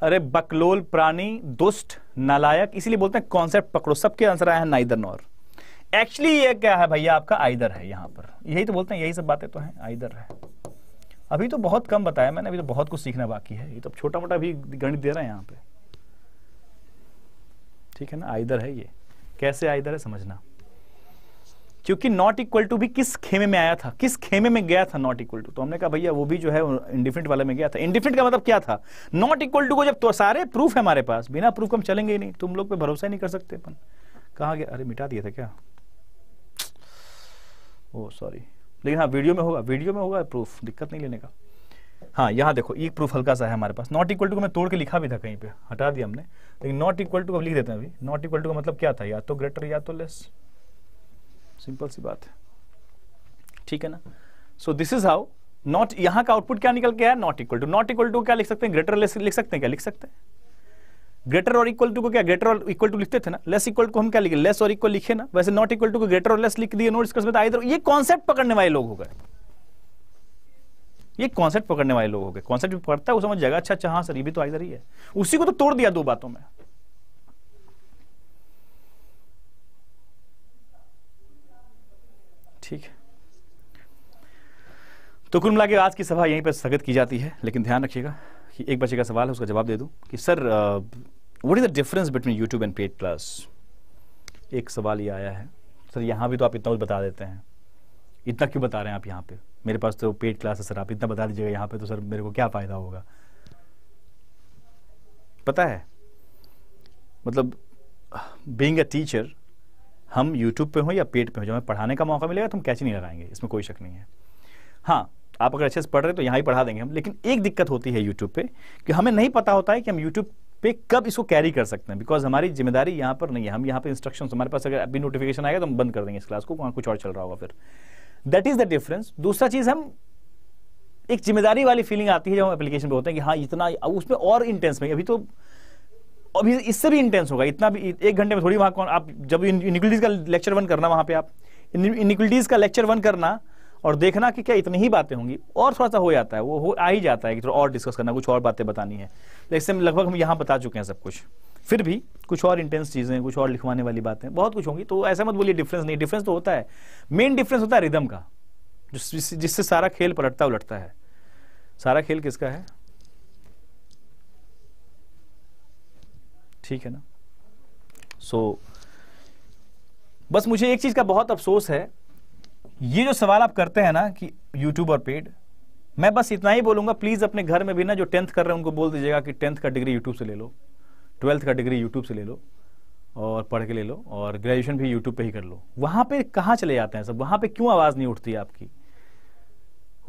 अरे बकलोल प्राणी दुष्ट नालायक इसीलिए बोलते हैं कॉन्सेप्ट पकड़ो सबके आंसर आया है ना इधर नॉर एक्चुअली ये क्या है भैया आपका आइदर है यहां पर यही तो बोलते हैं यही सब बातें तो हैं आइधर है अभी तो बहुत कम बताया मैंने अभी तो बहुत कुछ सीखना बाकी है ये तो छोटा मोटा भी गणित दे रहे हैं यहाँ पे ठीक है ना आइदर है ये कैसे आइदर है समझना क्योंकि नॉट इक्वल टू भी किस खेमे में आया था किस खेमे में गया था नॉट इक्वल टू तो हमने कहा भैया वो भी जो है इंडिफिनिट वाले में गया था इंडिफिनिट का मतलब क्या था नॉट इक्वल टू को जब तो सारे प्रूफ है हमारे पास बिना प्रूफ हम चलेंगे ही नहीं तुम लोग पे भरोसा ही नहीं कर सकते अपन कहा गया अरे मिटा दिया था क्या ओ सॉरी लेकिन हाँ वीडियो में होगा वीडियो में होगा प्रूफ दिक्कत नहीं लेने का हाँ यहाँ देखो एक प्रूफ हल्का सा है हमारे पास नॉट इक्वल टू को मैं तोड़ के लिखा भी था कहीं पे हटा दिया हमने लेकिन नॉट इक्वल टू को लिख देते हैं अभी नॉट इक्वल टू का मतलब क्या था या तो ग्रेटर या तो लेस सिंपल सी बात है ठीक है ना so this is how not यहाँ का आउटपुट क्या निकल के आया not equal to not equal to क्या लिख सकते हैं ग्रेटर लेस लिख सकते हैं क्या लिख सकते हैं ग्रेटर और इक्वल टू को क्या ग्रेटर और इक्वल टू लिखते थे ना लेस इक्वल टू हम क्या लिखे लेस और इक्वल लिखे ना वैसे नॉट इक्वल टू को ग्रेटर और लेस लिख दिए नो डिस्कस में आए तो ये कॉन्सेप्ट पकड़ने वाले लोग हो गए ये कॉन्सेप्ट पकड़ने वाले लोग हो गए कॉन्सेप्ट भी पकड़ता है वो समझ जाएगा अच्छा अच्छा हाँ सर ये भी तो आइजर ही है उसी को तो तोड़ दिया दो बातों में ठीक है तो कुल मिला के आज की सभा यहीं पर स्थगित की जाती है लेकिन ध्यान रखिएगा कि एक बच्चे का सवाल है उसका जवाब दे दूं कि सर आ, what is the difference between YouTube and paid class एक सवाल ये आया है सर यहाँ भी तो आप इतना कुछ बता देते हैं इतना क्यों बता रहे हैं आप यहाँ पे मेरे पास तो पेड क्लास है सर आप इतना बता दीजिएगा यहाँ पे तो सर मेरे को क्या फ़ायदा होगा पता है मतलब बींग ए टीचर हम यूट्यूब पे हो या पेड पे हो जब हमें पढ़ाने का मौका मिलेगा तो हम कैच नहीं लगाएंगे इसमें कोई शक नहीं है हाँ आप अगर अच्छे से पढ़ रहे हैं तो यहाँ ही पढ़ा देंगे हम लेकिन एक दिक्कत होती है यूट्यूब पे कि हमें नहीं पता होता है कि हम यूट्यूब पे कब इसको कैरी कर सकते हैं बिकॉज हमारी जिम्मेदारी यहाँ पर नहीं है हम यहाँ पर इंस्ट्रक्शन हमारे पास अगर अभी नोटिफिकेशन आएगा तो हम बंद कर देंगे इस क्लास को वहाँ कुछ और चल रहा होगा फिर दैट इज द डिफरेंस दूसरा चीज़ हम एक जिम्मेदारी वाली फीलिंग आती है जब हम एप्लीकेशन पे होते हैं कि हाँ इतना उसमें और इंटेंस में अभी तो अभी इससे भी इंटेंस होगा इतना भी एक घंटे में थोड़ी वहाँ आप जब इनिक्विटीज का लेक्चर वन करना वहाँ पे आप इनिक्विटीज का लेक्चर वन करना और देखना कि क्या इतनी ही बातें होंगी और थोड़ा सा हो जाता है वो हो आ ही जाता है कि थोड़ा और डिस्कस करना कुछ और बातें बतानी है जैसे तो लगभग हम यहाँ बता चुके हैं सब कुछ फिर भी कुछ और इंटेंस चीज़ें कुछ और लिखवाने वाली बातें बहुत कुछ होंगी तो ऐसा मत बोलिए डिफरेंस नहीं डिफरेंस तो होता है मेन डिफरेंस होता है रिदम का जिससे सारा खेल पलटता उलटता है सारा खेल किसका है ठीक है ना सो so, बस मुझे एक चीज़ का बहुत अफसोस है ये जो सवाल आप करते हैं ना कि यूट्यूब और पेड मैं बस इतना ही बोलूंगा प्लीज अपने घर में भी ना जो टेंथ कर रहे हैं उनको बोल दीजिएगा कि टेंथ का डिग्री यूट्यूब से ले लो ट्वेल्थ का डिग्री यूट्यूब से ले लो और पढ़ के ले लो और ग्रेजुएशन भी यूट्यूब पे ही कर लो वहां पे कहाँ चले जाते हैं सब वहां पे क्यों आवाज नहीं उठती आपकी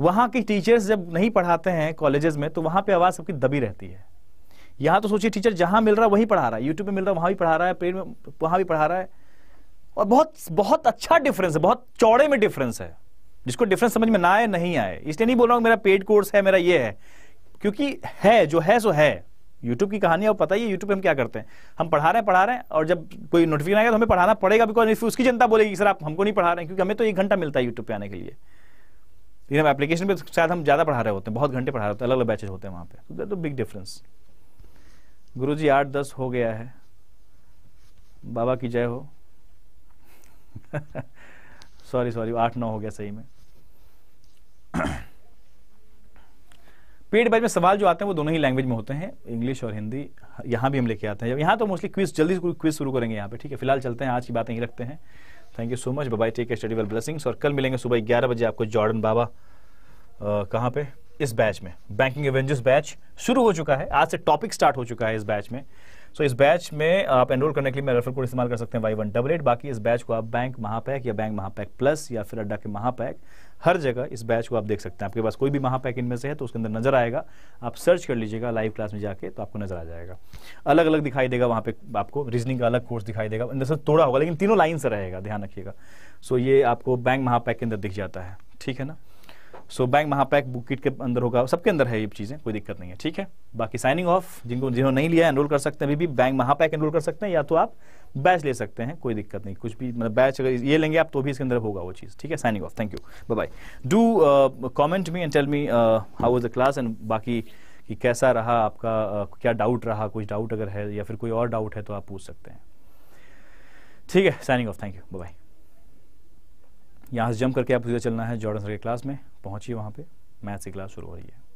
वहां के टीचर्स जब नहीं पढ़ाते हैं कॉलेजेस में तो वहां पे आवाज सबकी दबी रहती है यहाँ तो सोचिए टीचर जहां मिल रहा है वही पढ़ा रहा है यूट्यूब पे मिल रहा है वहां भी पढ़ा रहा है पेड़ में वहां भी पढ़ा रहा है और बहुत बहुत अच्छा डिफरेंस है बहुत चौड़े में डिफरेंस है जिसको डिफरेंस समझ में ना आए नहीं आए इसलिए नहीं बोल रहा हूँ मेरा पेड कोर्स है मेरा ये है क्योंकि है जो है सो है यूट्यूब की कहानी और पता ही है यूट्यूब पे हम क्या करते हैं हम पढ़ा रहे हैं पढ़ा रहे हैं और जब कोई नोटिफिकेशन आएगा तो हमें पढ़ाना पड़ेगा बिकॉज उसकी जनता बोलेगी सर आप हमको नहीं पढ़ा रहे हैं क्योंकि हमें तो एक घंटा मिलता है यूट्यूब पे आने के लिए लेकिन हम एप्लीकेशन पे शायद हम ज़्यादा पढ़ा रहे होते हैं बहुत घंटे पढ़ा रहे होते हैं अलग अलग बैचेज होते हैं वहाँ पे तो बिग डिफरेंस गुरु जी आठ दस हो गया है बाबा की जय हो सॉरी सॉरी आठ नौ हो गया सही में पेड बैच में सवाल जो आते हैं वो दोनों ही लैंग्वेज में होते हैं इंग्लिश और हिंदी यहां भी हम लेके आते हैं यहां तो मोस्टली क्विज जल्दी क्विज शुरू करेंगे यहां पे ठीक है फिलहाल चलते हैं आज की बातें ही रखते हैं thank you so much bye take study well blessings और कल मिलेंगे सुबह ग्यारह बजे आपको जॉर्डन बाबा कहाँ पे इस बैच में बैंकिंग एवेंजर्स बैच शुरू हो चुका है आज से टॉपिक स्टार्ट हो चुका है इस बैच में सो इस बैच में आप एनरोल करने के लिए मेरा रेफर कोड इस्तेमाल कर सकते हैं वाई वन डबल एट बाकी इस बैच को आप बैंक महापैक या बैंक महापैक प्लस या फिर अड्डा के महापैक हर जगह इस बैच को आप देख सकते हैं आपके पास कोई भी महापैक इनमें से है तो उसके अंदर नजर आएगा आप सर्च कर लीजिएगा लाइव क्लास में जाके तो आपको नजर आ जाएगा अलग अलग दिखाई देगा वहाँ पे आपको रीजनिंग का अलग कोर्स दिखाई देगा अंदर से थोड़ा होगा लेकिन तीनों लाइन से रहेगा ध्यान रखिएगा सो ये आपको बैंक महापैक के अंदर दिख जाता है ठीक है ना सो बैंक महापैक बुक किट के अंदर होगा सबके अंदर है ये चीज़ें कोई दिक्कत नहीं है ठीक है बाकी साइनिंग ऑफ जिनको जिन्होंने नहीं लिया एनरोल कर सकते हैं अभी भी बैंक महापैक एनरोल कर सकते हैं या तो आप बैच ले सकते हैं कोई दिक्कत नहीं कुछ भी मतलब बैच अगर ये लेंगे आप तो भी इसके अंदर होगा वो चीज़ ठीक है signing off thank you bye do comment me and tell me how was the class and बाकी कि कैसा रहा आपका uh, क्या डाउट रहा कुछ डाउट अगर है या फिर कोई और डाउट है तो आप पूछ सकते हैं ठीक है signing off thank you bye यहाँ से जंप करके आप सीधा चलना है जॉर्डन सर के क्लास में पहुँचिए वहाँ पर मैथ्स की क्लास शुरू हो रही है